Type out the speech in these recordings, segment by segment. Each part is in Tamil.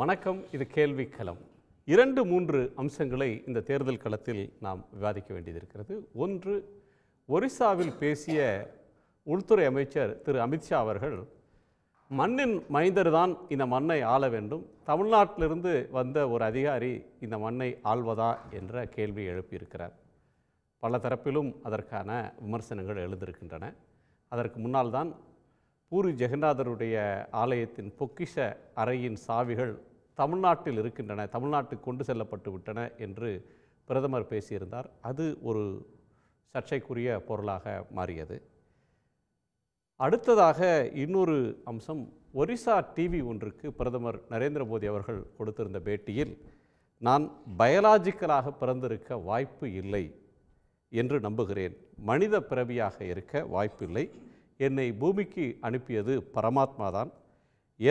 வணக்கம் இது கேள்வி களம் இரண்டு மூன்று அம்சங்களை இந்த தேர்தல் களத்தில் நாம் விவாதிக்க வேண்டியது இருக்கிறது ஒன்று ஒரிசாவில் பேசிய உள்துறை அமைச்சர் திரு அமித்ஷா அவர்கள் மண்ணின் மைந்தர் தான் இந்த மண்ணை ஆள வேண்டும் தமிழ்நாட்டிலிருந்து வந்த ஒரு அதிகாரி இந்த மண்ணை ஆள்வதா என்ற கேள்வி எழுப்பியிருக்கிறார் பல தரப்பிலும் அதற்கான விமர்சனங்கள் எழுந்திருக்கின்றன அதற்கு முன்னால் தான் பூரி ஜெகநாதருடைய ஆலயத்தின் பொக்கிஷ அறையின் சாவிகள் தமிழ்நாட்டில் இருக்கின்றன தமிழ்நாட்டுக்கு கொண்டு செல்லப்பட்டு விட்டன என்று பிரதமர் பேசியிருந்தார் அது ஒரு சர்ச்சைக்குரிய பொருளாக மாறியது அடுத்ததாக இன்னொரு அம்சம் ஒரிசா டிவி ஒன்றுக்கு பிரதமர் நரேந்திர மோடி அவர்கள் கொடுத்திருந்த பேட்டியில் நான் பயாலாஜிக்கலாக பிறந்திருக்க வாய்ப்பு இல்லை என்று நம்புகிறேன் மனித பிறவியாக இருக்க வாய்ப்பில்லை என்னை பூமிக்கு அனுப்பியது பரமாத்மா தான்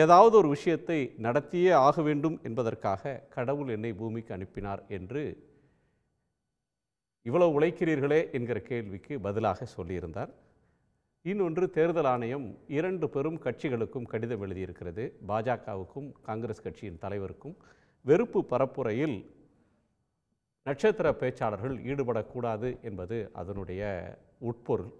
ஏதாவது ஒரு விஷயத்தை நடத்தியே ஆக வேண்டும் என்பதற்காக கடவுள் என்னை பூமிக்கு அனுப்பினார் என்று இவ்வளவு உழைக்கிறீர்களே என்கிற கேள்விக்கு பதிலாக சொல்லியிருந்தார் இன்னொன்று தேர்தல் ஆணையம் இரண்டு பெரும் கட்சிகளுக்கும் கடிதம் எழுதியிருக்கிறது பாஜகவுக்கும் காங்கிரஸ் கட்சியின் தலைவருக்கும் வெறுப்பு பரப்புரையில் நட்சத்திர பேச்சாளர்கள் ஈடுபடக்கூடாது என்பது அதனுடைய உட்பொருள்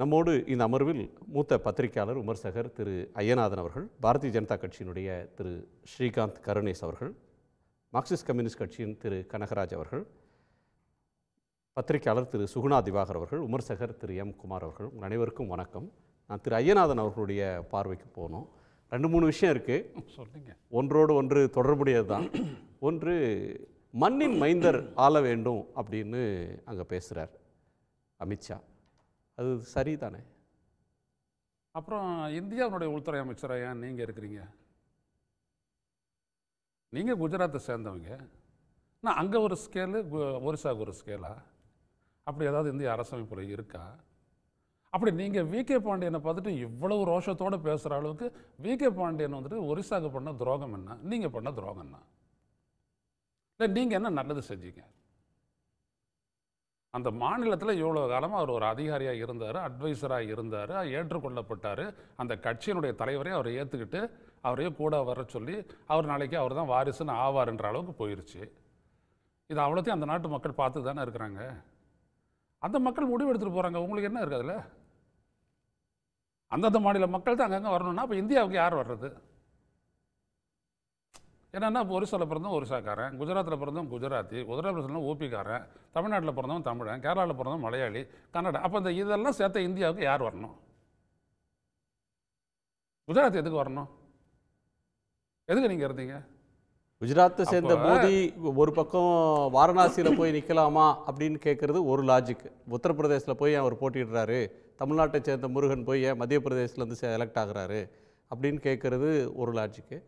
நம்மோடு இந்த அமர்வில் மூத்த பத்திரிகையாளர் விமர்சகர் திரு ஐயநாதன் அவர்கள் பாரதிய ஜனதா கட்சியினுடைய திரு ஸ்ரீகாந்த் கருணேஷ் அவர்கள் மார்க்சிஸ்ட் கம்யூனிஸ்ட் கட்சியின் திரு கனகராஜ் அவர்கள் பத்திரிகையாளர் திரு சுகுணா திவாகர் அவர்கள் விமர்சகர் திரு எம் குமார் அவர்கள் உங்கள் அனைவருக்கும் வணக்கம் நான் திரு ஐயநாதன் அவர்களுடைய பார்வைக்கு போனோம் ரெண்டு மூணு விஷயம் இருக்குது சொல்லுங்க ஒன்றோடு ஒன்று தொடர்புடையது தான் ஒன்று மண்ணின் மைந்தர் ஆள வேண்டும் அப்படின்னு அங்கே பேசுகிறார் அமித்ஷா அது சரி தானே அப்புறம் இந்தியாவுடைய உள்துறை அமைச்சராக ஏன் நீங்கள் இருக்கிறீங்க நீங்கள் குஜராத்தை சேர்ந்தவங்க நான் அங்கே ஒரு ஸ்கேலு ஒரிசாவுக்கு ஒரு ஸ்கேலா அப்படி ஏதாவது இந்திய அரசமைப்பில் இருக்கா அப்படி நீங்கள் வி கே பாண்டியனை பார்த்துட்டு இவ்வளவு ரோஷத்தோடு பேசுகிற அளவுக்கு வி கே பாண்டியன் வந்துட்டு ஒரிசாவுக்கு பண்ண துரோகம் என்ன நீங்கள் பண்ண துரோகம் என்ன இல்லை நீங்கள் என்ன நல்லது செஞ்சீங்க அந்த மாநிலத்தில் இவ்வளோ காலமாக அவர் ஒரு அதிகாரியாக இருந்தார் அட்வைசராக இருந்தார் ஏற்றுக்கொள்ளப்பட்டார் அந்த கட்சியினுடைய தலைவரை அவரை ஏற்றுக்கிட்டு அவரையும் கூட வர சொல்லி அவர் நாளைக்கு அவர் தான் வாரிசுன்னு ஆவார்ன்ற அளவுக்கு போயிடுச்சு இது அவ்வளோத்தையும் அந்த நாட்டு மக்கள் பார்த்து தானே இருக்கிறாங்க அந்த மக்கள் முடிவு எடுத்துகிட்டு போகிறாங்க உங்களுக்கு என்ன இருக்குது அதில் அந்தந்த மாநில மக்கள் தான் அங்கங்கே வரணும்னா அப்போ இந்தியாவுக்கு யார் வர்றது என்னென்னா ஒரிசாவில் பிறந்தவன் ஒரிசாக்காரன் குஜராத்தில் பிறந்தவன் குஜராத்தி உத்தரப்பிரதேசம் பிறந்தவன் ஓபிக்காரன் தமிழ்நாட்டில் பிறந்தவன் தமிழன் கேரளாவில் பிறந்தவன் மலையாளி கன்னடா அப்போ இந்த இதெல்லாம் சேர்த்த இந்தியாவுக்கு யார் வரணும் குஜராத் எதுக்கு வரணும் எதுக்கு நீங்கள் இருந்தீங்க குஜராத்தை சேர்ந்த மோடி ஒரு பக்கம் வாரணாசியில் போய் நிற்கலாமா அப்படின்னு கேட்குறது ஒரு லாஜிக் உத்தரப்பிரதேசில் போய் அவர் போட்டிடுறாரு தமிழ்நாட்டை சேர்ந்த முருகன் போய் மத்திய பிரதேசிலேருந்து செலக்ட் ஆகிறாரு அப்படின்னு கேட்குறது ஒரு லாஜிக்கு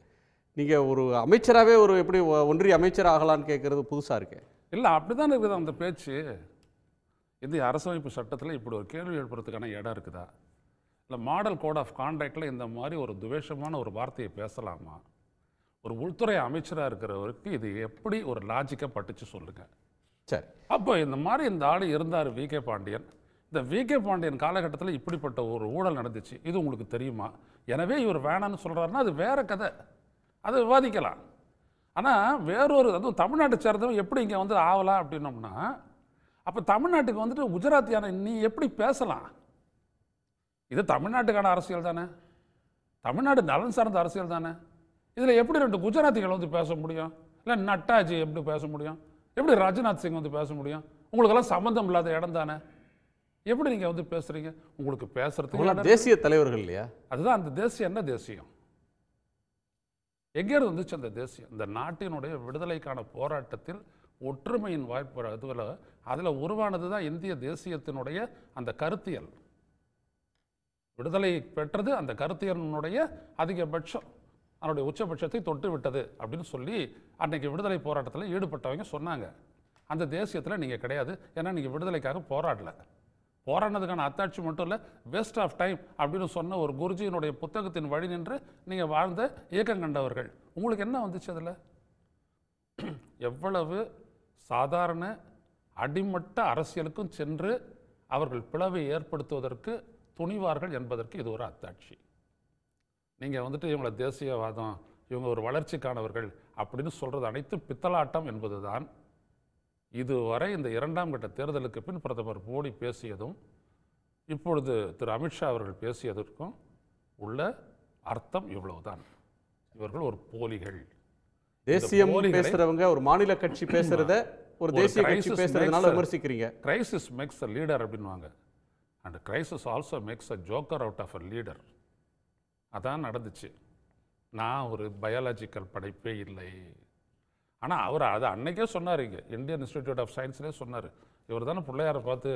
நீங்கள் ஒரு அமைச்சராகவே ஒரு எப்படி ஒன்றிய அமைச்சர் ஆகலான்னு கேட்குறது புதுசாக இருக்கு இல்லை அப்படி தான் இருக்குது அந்த பேச்சு இந்திய அரசமைப்பு சட்டத்தில் இப்படி ஒரு கேள்வி எழுப்புறதுக்கான இடம் இருக்குதா இல்லை மாடல் கோட் ஆஃப் கான்டாக்டில் இந்த மாதிரி ஒரு துவேஷமான ஒரு வார்த்தையை பேசலாமா ஒரு உள்துறை அமைச்சராக இருக்கிறவருக்கு இது எப்படி ஒரு லாஜிக்காக பட்டுச்சு சொல்லுங்கள் சரி அப்போ இந்த மாதிரி இந்த ஆள் இருந்தார் வி கே பாண்டியன் இந்த வி கே பாண்டியன் காலகட்டத்தில் இப்படிப்பட்ட ஒரு ஊழல் நடந்துச்சு இது உங்களுக்கு தெரியுமா எனவே இவர் வேணான்னு சொல்கிறாருன்னா அது வேற கதை அதை விவாதிக்கலாம் ஆனால் வேறொரு அதுவும் தமிழ்நாட்டை சேர்ந்தவன் எப்படி இங்கே வந்து ஆகலாம் அப்படின்னோம்னா அப்போ தமிழ்நாட்டுக்கு வந்துட்டு குஜராத்தியான நீ எப்படி பேசலாம் இது தமிழ்நாட்டுக்கான அரசியல் தானே தமிழ்நாடு நலன் சார்ந்த அரசியல் தானே இதில் எப்படி ரெண்டு குஜராத்திகள் வந்து பேச முடியும் இல்லை நட்டாஜி எப்படி பேச முடியும் எப்படி ராஜ்நாத் சிங் வந்து பேச முடியும் உங்களுக்கெல்லாம் சம்மந்தம் இல்லாத இடம் தானே எப்படி நீங்கள் வந்து பேசுகிறீங்க உங்களுக்கு பேசுகிறதுக்கு தேசிய தலைவர்கள் இல்லையா அதுதான் அந்த தேசியம் என்ன தேசியம் எங்கேருந்து வந்துச்சு அந்த தேசியம் இந்த நாட்டினுடைய விடுதலைக்கான போராட்டத்தில் ஒற்றுமையின் வாய்ப்பு அதுவில் அதில் உருவானது தான் இந்திய தேசியத்தினுடைய அந்த கருத்தியல் விடுதலை பெற்றது அந்த கருத்தியலினுடைய அதிகபட்சம் அதனுடைய உச்சபட்சத்தை தொட்டு விட்டது அப்படின்னு சொல்லி அன்றைக்கி விடுதலை போராட்டத்தில் ஈடுபட்டவங்க சொன்னாங்க அந்த தேசியத்தில் நீங்கள் கிடையாது ஏன்னா நீங்கள் விடுதலைக்காக போராடலை போராடினதுக்கான அத்தாட்சி மட்டும் இல்லை வேஸ்ட் ஆஃப் டைம் அப்படின்னு சொன்ன ஒரு குருஜியினுடைய புத்தகத்தின் வழி நின்று நீங்கள் வாழ்ந்த இயக்கம் கண்டவர்கள் உங்களுக்கு என்ன வந்துச்சு அதில் எவ்வளவு சாதாரண அடிமட்ட அரசியலுக்கும் சென்று அவர்கள் பிளவை ஏற்படுத்துவதற்கு துணிவார்கள் என்பதற்கு இது ஒரு அத்தாட்சி நீங்கள் வந்துட்டு இவங்களை தேசியவாதம் இவங்க ஒரு வளர்ச்சிக்கானவர்கள் அப்படின்னு சொல்கிறது அனைத்து பித்தலாட்டம் என்பதுதான் இதுவரை இந்த இரண்டாம் கட்ட தேர்தலுக்கு பின் பிரதமர் மோடி பேசியதும் இப்பொழுது திரு அமித்ஷா அவர்கள் பேசியதற்கும் உள்ள அர்த்தம் இவ்வளவுதான் இவர்கள் ஒரு போலிகள் மொழி பேசுறவங்க ஒரு மாநில கட்சி பேசுறத ஒரு தேசிய கட்சி பேசுறதுனால விமர்சிக்கிறீங்க கிரைசிஸ் மேக்ஸ் அ லீடர் அப்படின்வாங்க and crisis also makes a joker out of a leader அதான் நடந்துச்சு நான் ஒரு பயாலஜிக்கல் படைப்பே இல்லை ஆனால் அவர் அதை அன்னைக்கே சொன்னார் இங்கே இந்தியன் இன்ஸ்டிடியூட் ஆஃப் சயின்ஸ்லேயே சொன்னார் இவர் தானே பிள்ளையாரை பார்த்து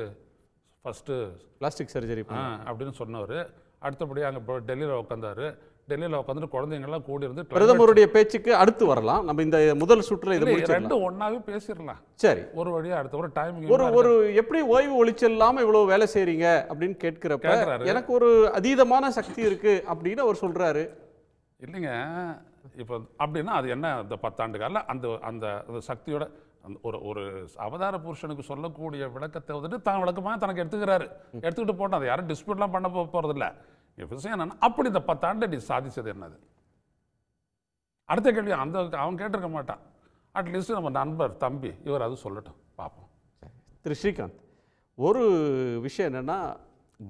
ஃபஸ்ட்டு பிளாஸ்டிக் சர்ஜரி அப்படின்னு சொன்னார் அடுத்தபடியாக அங்கே டெல்லியில் உட்காந்தாரு டெல்லியில் உட்காந்துட்டு குழந்தைங்கள்லாம் கூடி இருந்து பிரதமருடைய பேச்சுக்கு அடுத்து வரலாம் நம்ம இந்த முதல் சுற்றுல இது ரெண்டு ஒன்றாவே பேசிடலாம் சரி ஒரு வழியாக அடுத்த ஒரு டைம் ஒரு ஒரு எப்படி ஓய்வு ஒழிச்சல் இல்லாமல் இவ்வளோ வேலை செய்கிறீங்க அப்படின்னு கேட்கிறப்ப எனக்கு ஒரு அதீதமான சக்தி இருக்குது அப்படின்னு அவர் சொல்கிறாரு இல்லைங்க இப்போ அப்படின்னா அது என்ன இந்த பத்தாண்டு கால அந்த அந்த சக்தியோட அந்த ஒரு ஒரு அவதார புருஷனுக்கு சொல்லக்கூடிய விளக்கத்தை வந்துட்டு தான் விளக்கமாக தனக்கு எடுத்துக்கிறாரு எடுத்துக்கிட்டு போட்டோம் அதை யாரும் டிஸ்பியூட்லாம் பண்ண போகிறதில்ல விஷயம் என்னென்னா அப்படி இந்த பத்தாண்டு நீ சாதித்தது என்னது அடுத்த கேள்வி அந்த அவன் கேட்டிருக்க மாட்டான் அட்லீஸ்ட் நம்ம நண்பர் தம்பி இவர் அது சொல்லட்டும் பார்ப்போம் திரு ஸ்ரீகாந்த் ஒரு விஷயம் என்னென்னா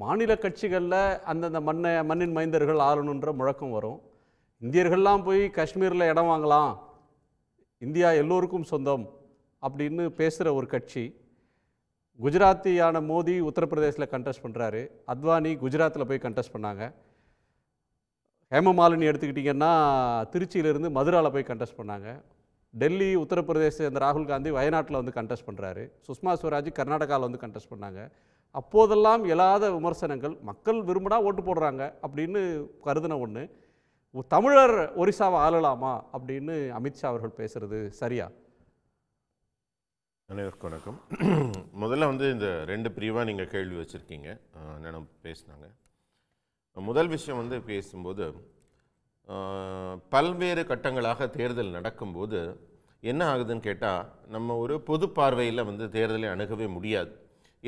மாநில கட்சிகளில் அந்தந்த மண்ணை மண்ணின் மைந்தர்கள் ஆளணுன்ற முழக்கம் வரும் இந்தியர்கள்லாம் போய் காஷ்மீரில் இடம் வாங்கலாம் இந்தியா எல்லோருக்கும் சொந்தம் அப்படின்னு பேசுகிற ஒரு கட்சி குஜராத்தியான மோடி உத்தரப்பிரதேசில் கண்டெஸ்ட் பண்ணுறாரு அத்வானி குஜராத்தில் போய் கண்டெஸ்ட் பண்ணாங்க ஹேமமாலினி எடுத்துக்கிட்டிங்கன்னா திருச்சியிலேருந்து மதுராவில் போய் கண்டெஸ்ட் பண்ணாங்க டெல்லி உத்தரப்பிரதேச இந்த ராகுல் காந்தி வயநாட்டில் வந்து கண்டெஸ்ட் பண்ணுறாரு சுஷ்மா ஸ்வராஜ் கர்நாடகாவில் வந்து கண்டெஸ்ட் பண்ணாங்க அப்போதெல்லாம் எழாத விமர்சனங்கள் மக்கள் விரும்பினா ஓட்டு போடுறாங்க அப்படின்னு கருதின ஒன்று தமிழர் ஒரிசாவை ஆளலாமா அப்படின்னு அமித்ஷா அவர்கள் பேசுறது சரியா அனைவருக்கும் வணக்கம் முதல்ல வந்து இந்த ரெண்டு பிரிவாக நீங்கள் கேள்வி வச்சுருக்கீங்க நினைவு பேசினாங்க முதல் விஷயம் வந்து பேசும்போது பல்வேறு கட்டங்களாக தேர்தல் நடக்கும்போது என்ன ஆகுதுன்னு கேட்டால் நம்ம ஒரு பொது பார்வையில் வந்து தேர்தலை அணுகவே முடியாது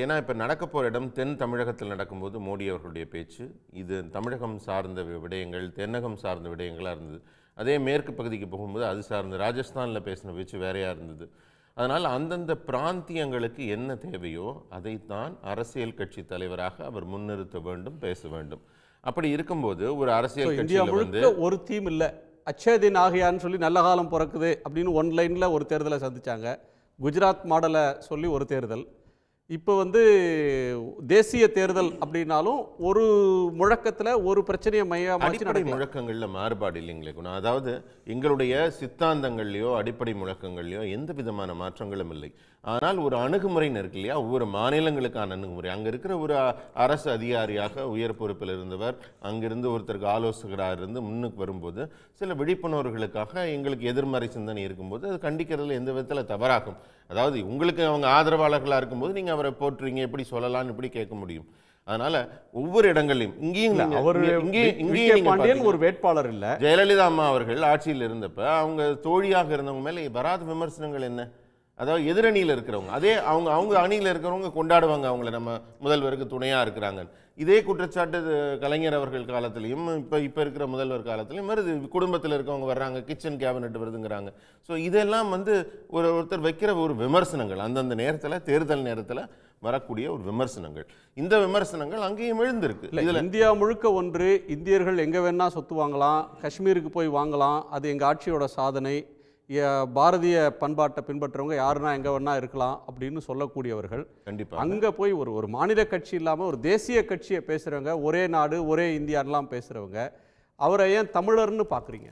ஏன்னா இப்போ நடக்க போகிற இடம் தென் தமிழகத்தில் நடக்கும்போது மோடி அவர்களுடைய பேச்சு இது தமிழகம் சார்ந்த விடயங்கள் தென்னகம் சார்ந்த விடயங்களாக இருந்தது அதே மேற்கு பகுதிக்கு போகும்போது அது சார்ந்து ராஜஸ்தானில் பேசின பேச்சு வேறையாக இருந்தது அதனால் அந்தந்த பிராந்தியங்களுக்கு என்ன தேவையோ அதைத்தான் அரசியல் கட்சி தலைவராக அவர் முன்னிறுத்த வேண்டும் பேச வேண்டும் அப்படி இருக்கும்போது ஒரு அரசியல் கட்சியில் வந்து ஒரு தீம் இல்லை அச்சேதின் ஆகியான்னு சொல்லி நல்ல காலம் பிறக்குது அப்படின்னு ஒன்லைனில் ஒரு தேர்தலை சந்தித்தாங்க குஜராத் மாடலை சொல்லி ஒரு தேர்தல் இப்போ வந்து தேசிய தேர்தல் அப்படின்னாலும் ஒரு முழக்கத்தில் ஒரு பிரச்சனையை மையம் அடிப்படை முழக்கங்களில் மாறுபாடு இல்லைங்களே குணா அதாவது எங்களுடைய சித்தாந்தங்கள்லையோ அடிப்படை முழக்கங்கள்லையோ எந்த விதமான மாற்றங்களும் இல்லை ஆனால் ஒரு அணுகுமுறைன்னு இருக்கு இல்லையா ஒவ்வொரு மாநிலங்களுக்கான அணுகுமுறை அங்கே இருக்கிற ஒரு அரசு அதிகாரியாக உயர் பொறுப்பில் இருந்தவர் அங்கிருந்து ஒருத்தருக்கு ஆலோசகராக இருந்து முன்னுக்கு வரும்போது சில விழிப்புணர்வுகளுக்காக எங்களுக்கு எதிர்மறை சிந்தனை இருக்கும்போது அது கண்டிக்கிறதுல எந்த விதத்தில் தவறாகும் அதாவது உங்களுக்கு அவங்க ஆதரவாளர்களாக இருக்கும்போது நீங்கள் அவரை போற்றுறீங்க எப்படி சொல்லலாம்னு இப்படி கேட்க முடியும் அதனால ஒவ்வொரு இடங்களிலும் இங்கேயும் அவர் இங்கேயும் ஒரு வேட்பாளர் இல்ல ஜெயலலிதா அம்மா அவர்கள் ஆட்சியில் இருந்தப்ப அவங்க தோழியாக இருந்தவங்க மேலே வராத விமர்சனங்கள் என்ன அதாவது எதிரணியில் இருக்கிறவங்க அதே அவங்க அவங்க அணியில் இருக்கிறவங்க கொண்டாடுவாங்க அவங்கள நம்ம முதல்வருக்கு துணையாக இருக்கிறாங்க இதே குற்றச்சாட்டு கலைஞர் அவர்கள் காலத்திலையும் இப்போ இப்போ இருக்கிற முதல்வர் காலத்திலையும் வருது குடும்பத்தில் இருக்கவங்க வர்றாங்க கிச்சன் கேபினெட் வருதுங்கிறாங்க ஸோ இதெல்லாம் வந்து ஒரு ஒருத்தர் வைக்கிற ஒரு விமர்சனங்கள் அந்தந்த நேரத்தில் தேர்தல் நேரத்தில் வரக்கூடிய ஒரு விமர்சனங்கள் இந்த விமர்சனங்கள் அங்கேயும் எழுந்திருக்கு இதில் இந்தியா முழுக்க ஒன்று இந்தியர்கள் எங்கே வேணால் சொத்து வாங்கலாம் காஷ்மீருக்கு போய் வாங்கலாம் அது எங்கள் ஆட்சியோட சாதனை பாரதிய பண்பாட்டை பின்பற்றவங்க யாருன்னா எங்கே வேணா இருக்கலாம் அப்படின்னு சொல்லக்கூடியவர்கள் கண்டிப்பாக அங்கே போய் ஒரு ஒரு மாநில கட்சி இல்லாமல் ஒரு தேசிய கட்சியை பேசுகிறவங்க ஒரே நாடு ஒரே இந்தியான்லாம் பேசுகிறவங்க அவரை ஏன் தமிழர்னு பார்க்குறீங்க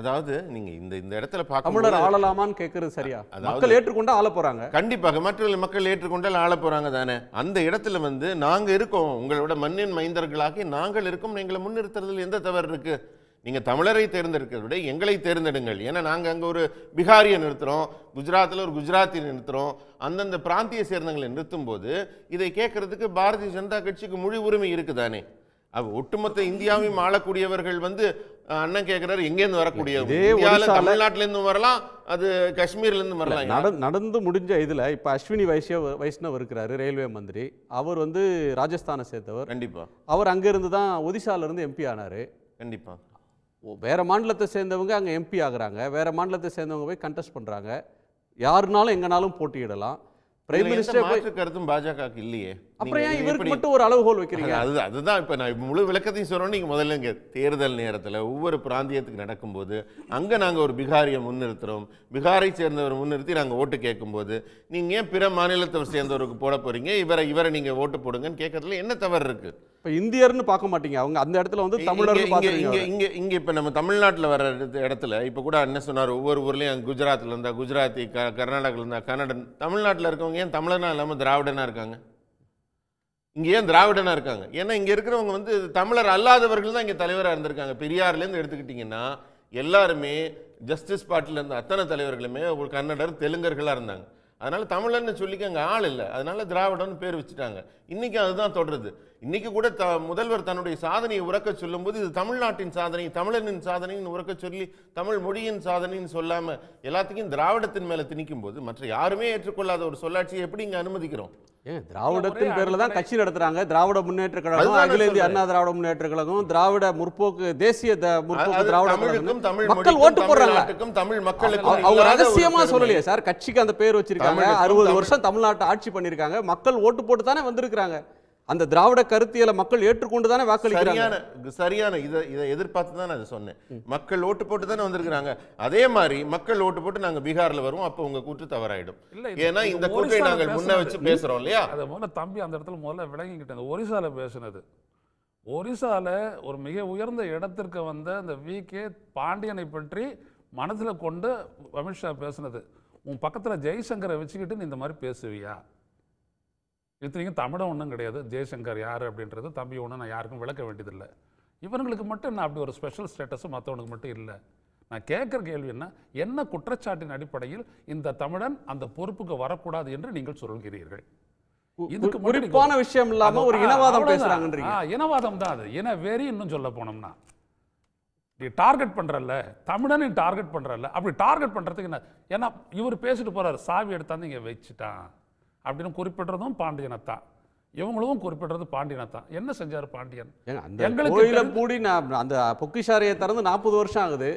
அதாவது நீங்க இந்த இந்த இடத்துல பார்க்க தமிழர் ஆளலாமான்னு கேட்கறது சரியா மக்கள் ஏற்றுக்கொண்டா ஆள போறாங்க கண்டிப்பாக மற்ற மக்கள் ஏற்றுக்கொண்டால் ஆள போறாங்க தானே அந்த இடத்துல வந்து நாங்க இருக்கோம் உங்களோட மண்ணின் மைந்தர்களாகி நாங்கள் இருக்கோம் எங்களை முன்னிறுத்துறதுல எந்த தவறு இருக்கு நீங்கள் தமிழரை தேர்ந்தெடுக்கிறத விட எங்களை தேர்ந்தெடுங்கள் ஏன்னா நாங்கள் அங்கே ஒரு பிகாரியை நிறுத்துகிறோம் குஜராத்தில் ஒரு குஜராத்தி நிறுத்துகிறோம் அந்தந்த பிராந்திய சேர்ந்தவங்களை நிறுத்தும் போது இதை கேட்குறதுக்கு பாரதிய ஜனதா கட்சிக்கு முழு உரிமை இருக்குதானே அவ ஒட்டுமொத்த இந்தியாவையும் ஆளக்கூடியவர்கள் வந்து அண்ணன் கேட்கிறாரு எங்கேருந்து வரக்கூடியவர் இருந்து வரலாம் அது காஷ்மீர்ல இருந்து வரலாம் நடந்து முடிஞ்ச இதுல இப்ப அஸ்வினி வைஷ்ய வைஷ்ணவ் இருக்கிறாரு ரயில்வே மந்திரி அவர் வந்து ராஜஸ்தானை சேர்த்தவர் கண்டிப்பா அவர் அங்கேருந்து தான் இருந்து எம்பி ஆனாரு கண்டிப்பா வேறு மாநிலத்தை சேர்ந்தவங்க அங்கே எம்பி ஆகுறாங்க வேறு மாநிலத்தை சேர்ந்தவங்க போய் கண்டெஸ்ட் பண்ணுறாங்க யாருனாலும் எங்கனாலும் போட்டியிடலாம் பிரைம் மினிஸ்டர் கருத்தும் பாஜக இல்லையே அப்புறம் ஏன் இவருக்கு மட்டும் ஒரு அளவுகோல் வைக்கிறீங்க அது அதுதான் இப்போ நான் முழு விளக்கத்தையும் சொன்னோம் நீங்கள் முதல்ல இங்கே தேர்தல் நேரத்தில் ஒவ்வொரு பிராந்தியத்துக்கு நடக்கும்போது அங்கே நாங்கள் ஒரு பிகாரியை முன்னிறுத்துகிறோம் பிகாரை சேர்ந்தவர் முன்னிறுத்தி நாங்கள் ஓட்டு கேட்கும்போது நீங்கள் ஏன் பிற மாநிலத்தை சேர்ந்தவருக்கு போட போகிறீங்க இவரை இவரை நீங்கள் ஓட்டு போடுங்கன்னு கேட்கறதுல என்ன தவறு இருக்குது இப்போ இந்தியர்னு பார்க்க மாட்டீங்க அவங்க அந்த இடத்துல வந்து தமிழர் இங்கே இங்கே இங்கே இப்போ நம்ம தமிழ்நாட்டில் வர இடத்துல இப்போ கூட என்ன சொன்னார் ஒவ்வொரு ஊர்லேயும் குஜராத்தில் இருந்தால் குஜராத்தி க கர்நாடகாவில் இருந்தால் கன்னடன் தமிழ்நாட்டில் இருக்கவங்க ஏன் தமிழனா இல்லாமல் திராவிடனாக இருக்காங்க இங்கே ஏன் திராவிடனாக இருக்காங்க ஏன்னா இங்கே இருக்கிறவங்க வந்து தமிழர் அல்லாதவர்கள் தான் இங்கே தலைவராக இருந்திருக்காங்க பெரியார்லேருந்து எடுத்துக்கிட்டிங்கன்னா எல்லாருமே ஜஸ்டிஸ் பார்ட்டியில் இருந்த அத்தனை தலைவர்களுமே ஒரு கன்னடர் தெலுங்கர்களாக இருந்தாங்க அதனால் தமிழர்னு சொல்லிக்க அங்கே ஆள் இல்லை அதனால் திராவிடம்னு பேர் வச்சுட்டாங்க இன்றைக்கும் அதுதான் தொடருது இன்னைக்கு கூட த முதல்வர் தன்னுடைய சாதனையை உறக்க சொல்லும்போது இது தமிழ்நாட்டின் சாதனை தமிழனின் சாதனைன்னு உறக்க சொல்லி தமிழ் மொழியின் சாதனைன்னு சொல்லாம எல்லாத்துக்கும் திராவிடத்தின் மேல திணிக்கும் போது மற்ற யாருமே ஏற்றுக்கொள்ளாத ஒரு சொல்லாட்சியை எப்படி இங்க அனுமதிக்கிறோம் ஏன் திராவிடத்தின் பேர்ல தான் கட்சி நடத்துறாங்க திராவிட முன்னேற்ற கழகம் அகில இந்திய அண்ணா திராவிட முன்னேற்ற கழகம் திராவிட முற்போக்கு தேசிய முற்போக்கு திராவிட மக்கள் ஓட்டு போடுறாங்க தமிழ் மக்களுக்கும் அவங்க ரகசியமா சொல்லலையே சார் கட்சிக்கு அந்த பேர் வச்சிருக்காங்க அறுபது வருஷம் தமிழ்நாட்டை ஆட்சி பண்ணிருக்காங்க மக்கள் ஓட்டு போட்டு தானே வந்திருக்கிறாங்க அந்த திராவிட கருத்தியலை மக்கள் ஏற்றுக்கொண்டு தானே வாக்களிக்கிறாங்க சரியான இதை இதை எதிர்பார்த்து தான் நான் சொன்னேன் மக்கள் ஓட்டு போட்டு தானே வந்திருக்கிறாங்க அதே மாதிரி மக்கள் ஓட்டு போட்டு நாங்க பீகார்ல வருவோம் அப்போ உங்க கூட்டு தவறாயிடும் ஏன்னா இந்த கூட்டை நாங்கள் முன்ன வச்சு பேசுறோம் இல்லையா அதை முதல்ல தம்பி அந்த இடத்துல முதல்ல விளங்கிக்கிட்டாங்க ஒரிசால பேசுனது ஒரிசால ஒரு மிக உயர்ந்த இடத்திற்கு வந்த அந்த வி கே பாண்டியனை பற்றி மனசில் கொண்டு அமித்ஷா பேசுனது உன் பக்கத்தில் ஜெய்சங்கரை வச்சுக்கிட்டு நீ இந்த மாதிரி பேசுவியா இத்தனைக்கும் தமிழம் ஒன்றும் கிடையாது ஜெய்சங்கர் யார் அப்படின்றது தம்பி ஒன்று நான் யாருக்கும் விளக்க வேண்டியதில்லை இவனுங்களுக்கு மட்டும் நான் அப்படி ஒரு ஸ்பெஷல் ஸ்டேட்டஸும் மற்றவனுக்கு மட்டும் இல்லை நான் கேட்குற கேள்வி என்ன என்ன குற்றச்சாட்டின் அடிப்படையில் இந்த தமிழன் அந்த பொறுப்புக்கு வரக்கூடாது என்று நீங்கள் சொல்கிறீர்கள் இதுக்கு குறிப்பான விஷயம் இல்லாம ஒரு இனவாதம் பேசுறாங்கன்றீங்க இனவாதம் தான் அது இன வெறி இன்னும் சொல்ல போனோம்னா நீ டார்கெட் பண்றல்ல தமிழனை டார்கெட் பண்றல்ல அப்படி டார்கெட் பண்றதுக்கு என்ன ஏன்னா இவர் பேசிட்டு போறாரு சாவி எடுத்தாந்து இங்க வச்சுட்டான் அப்படின்னு குறிப்பிடுறதும் பாண்டியனத்தான் இவங்களும் குறிப்பிடுறது பாண்டியனத்தான் என்ன செஞ்சார் பாண்டியன் எங்களுக்கு கூடி நான் அந்த பொக்கிஷாரையை திறந்து நாற்பது வருஷம் ஆகுது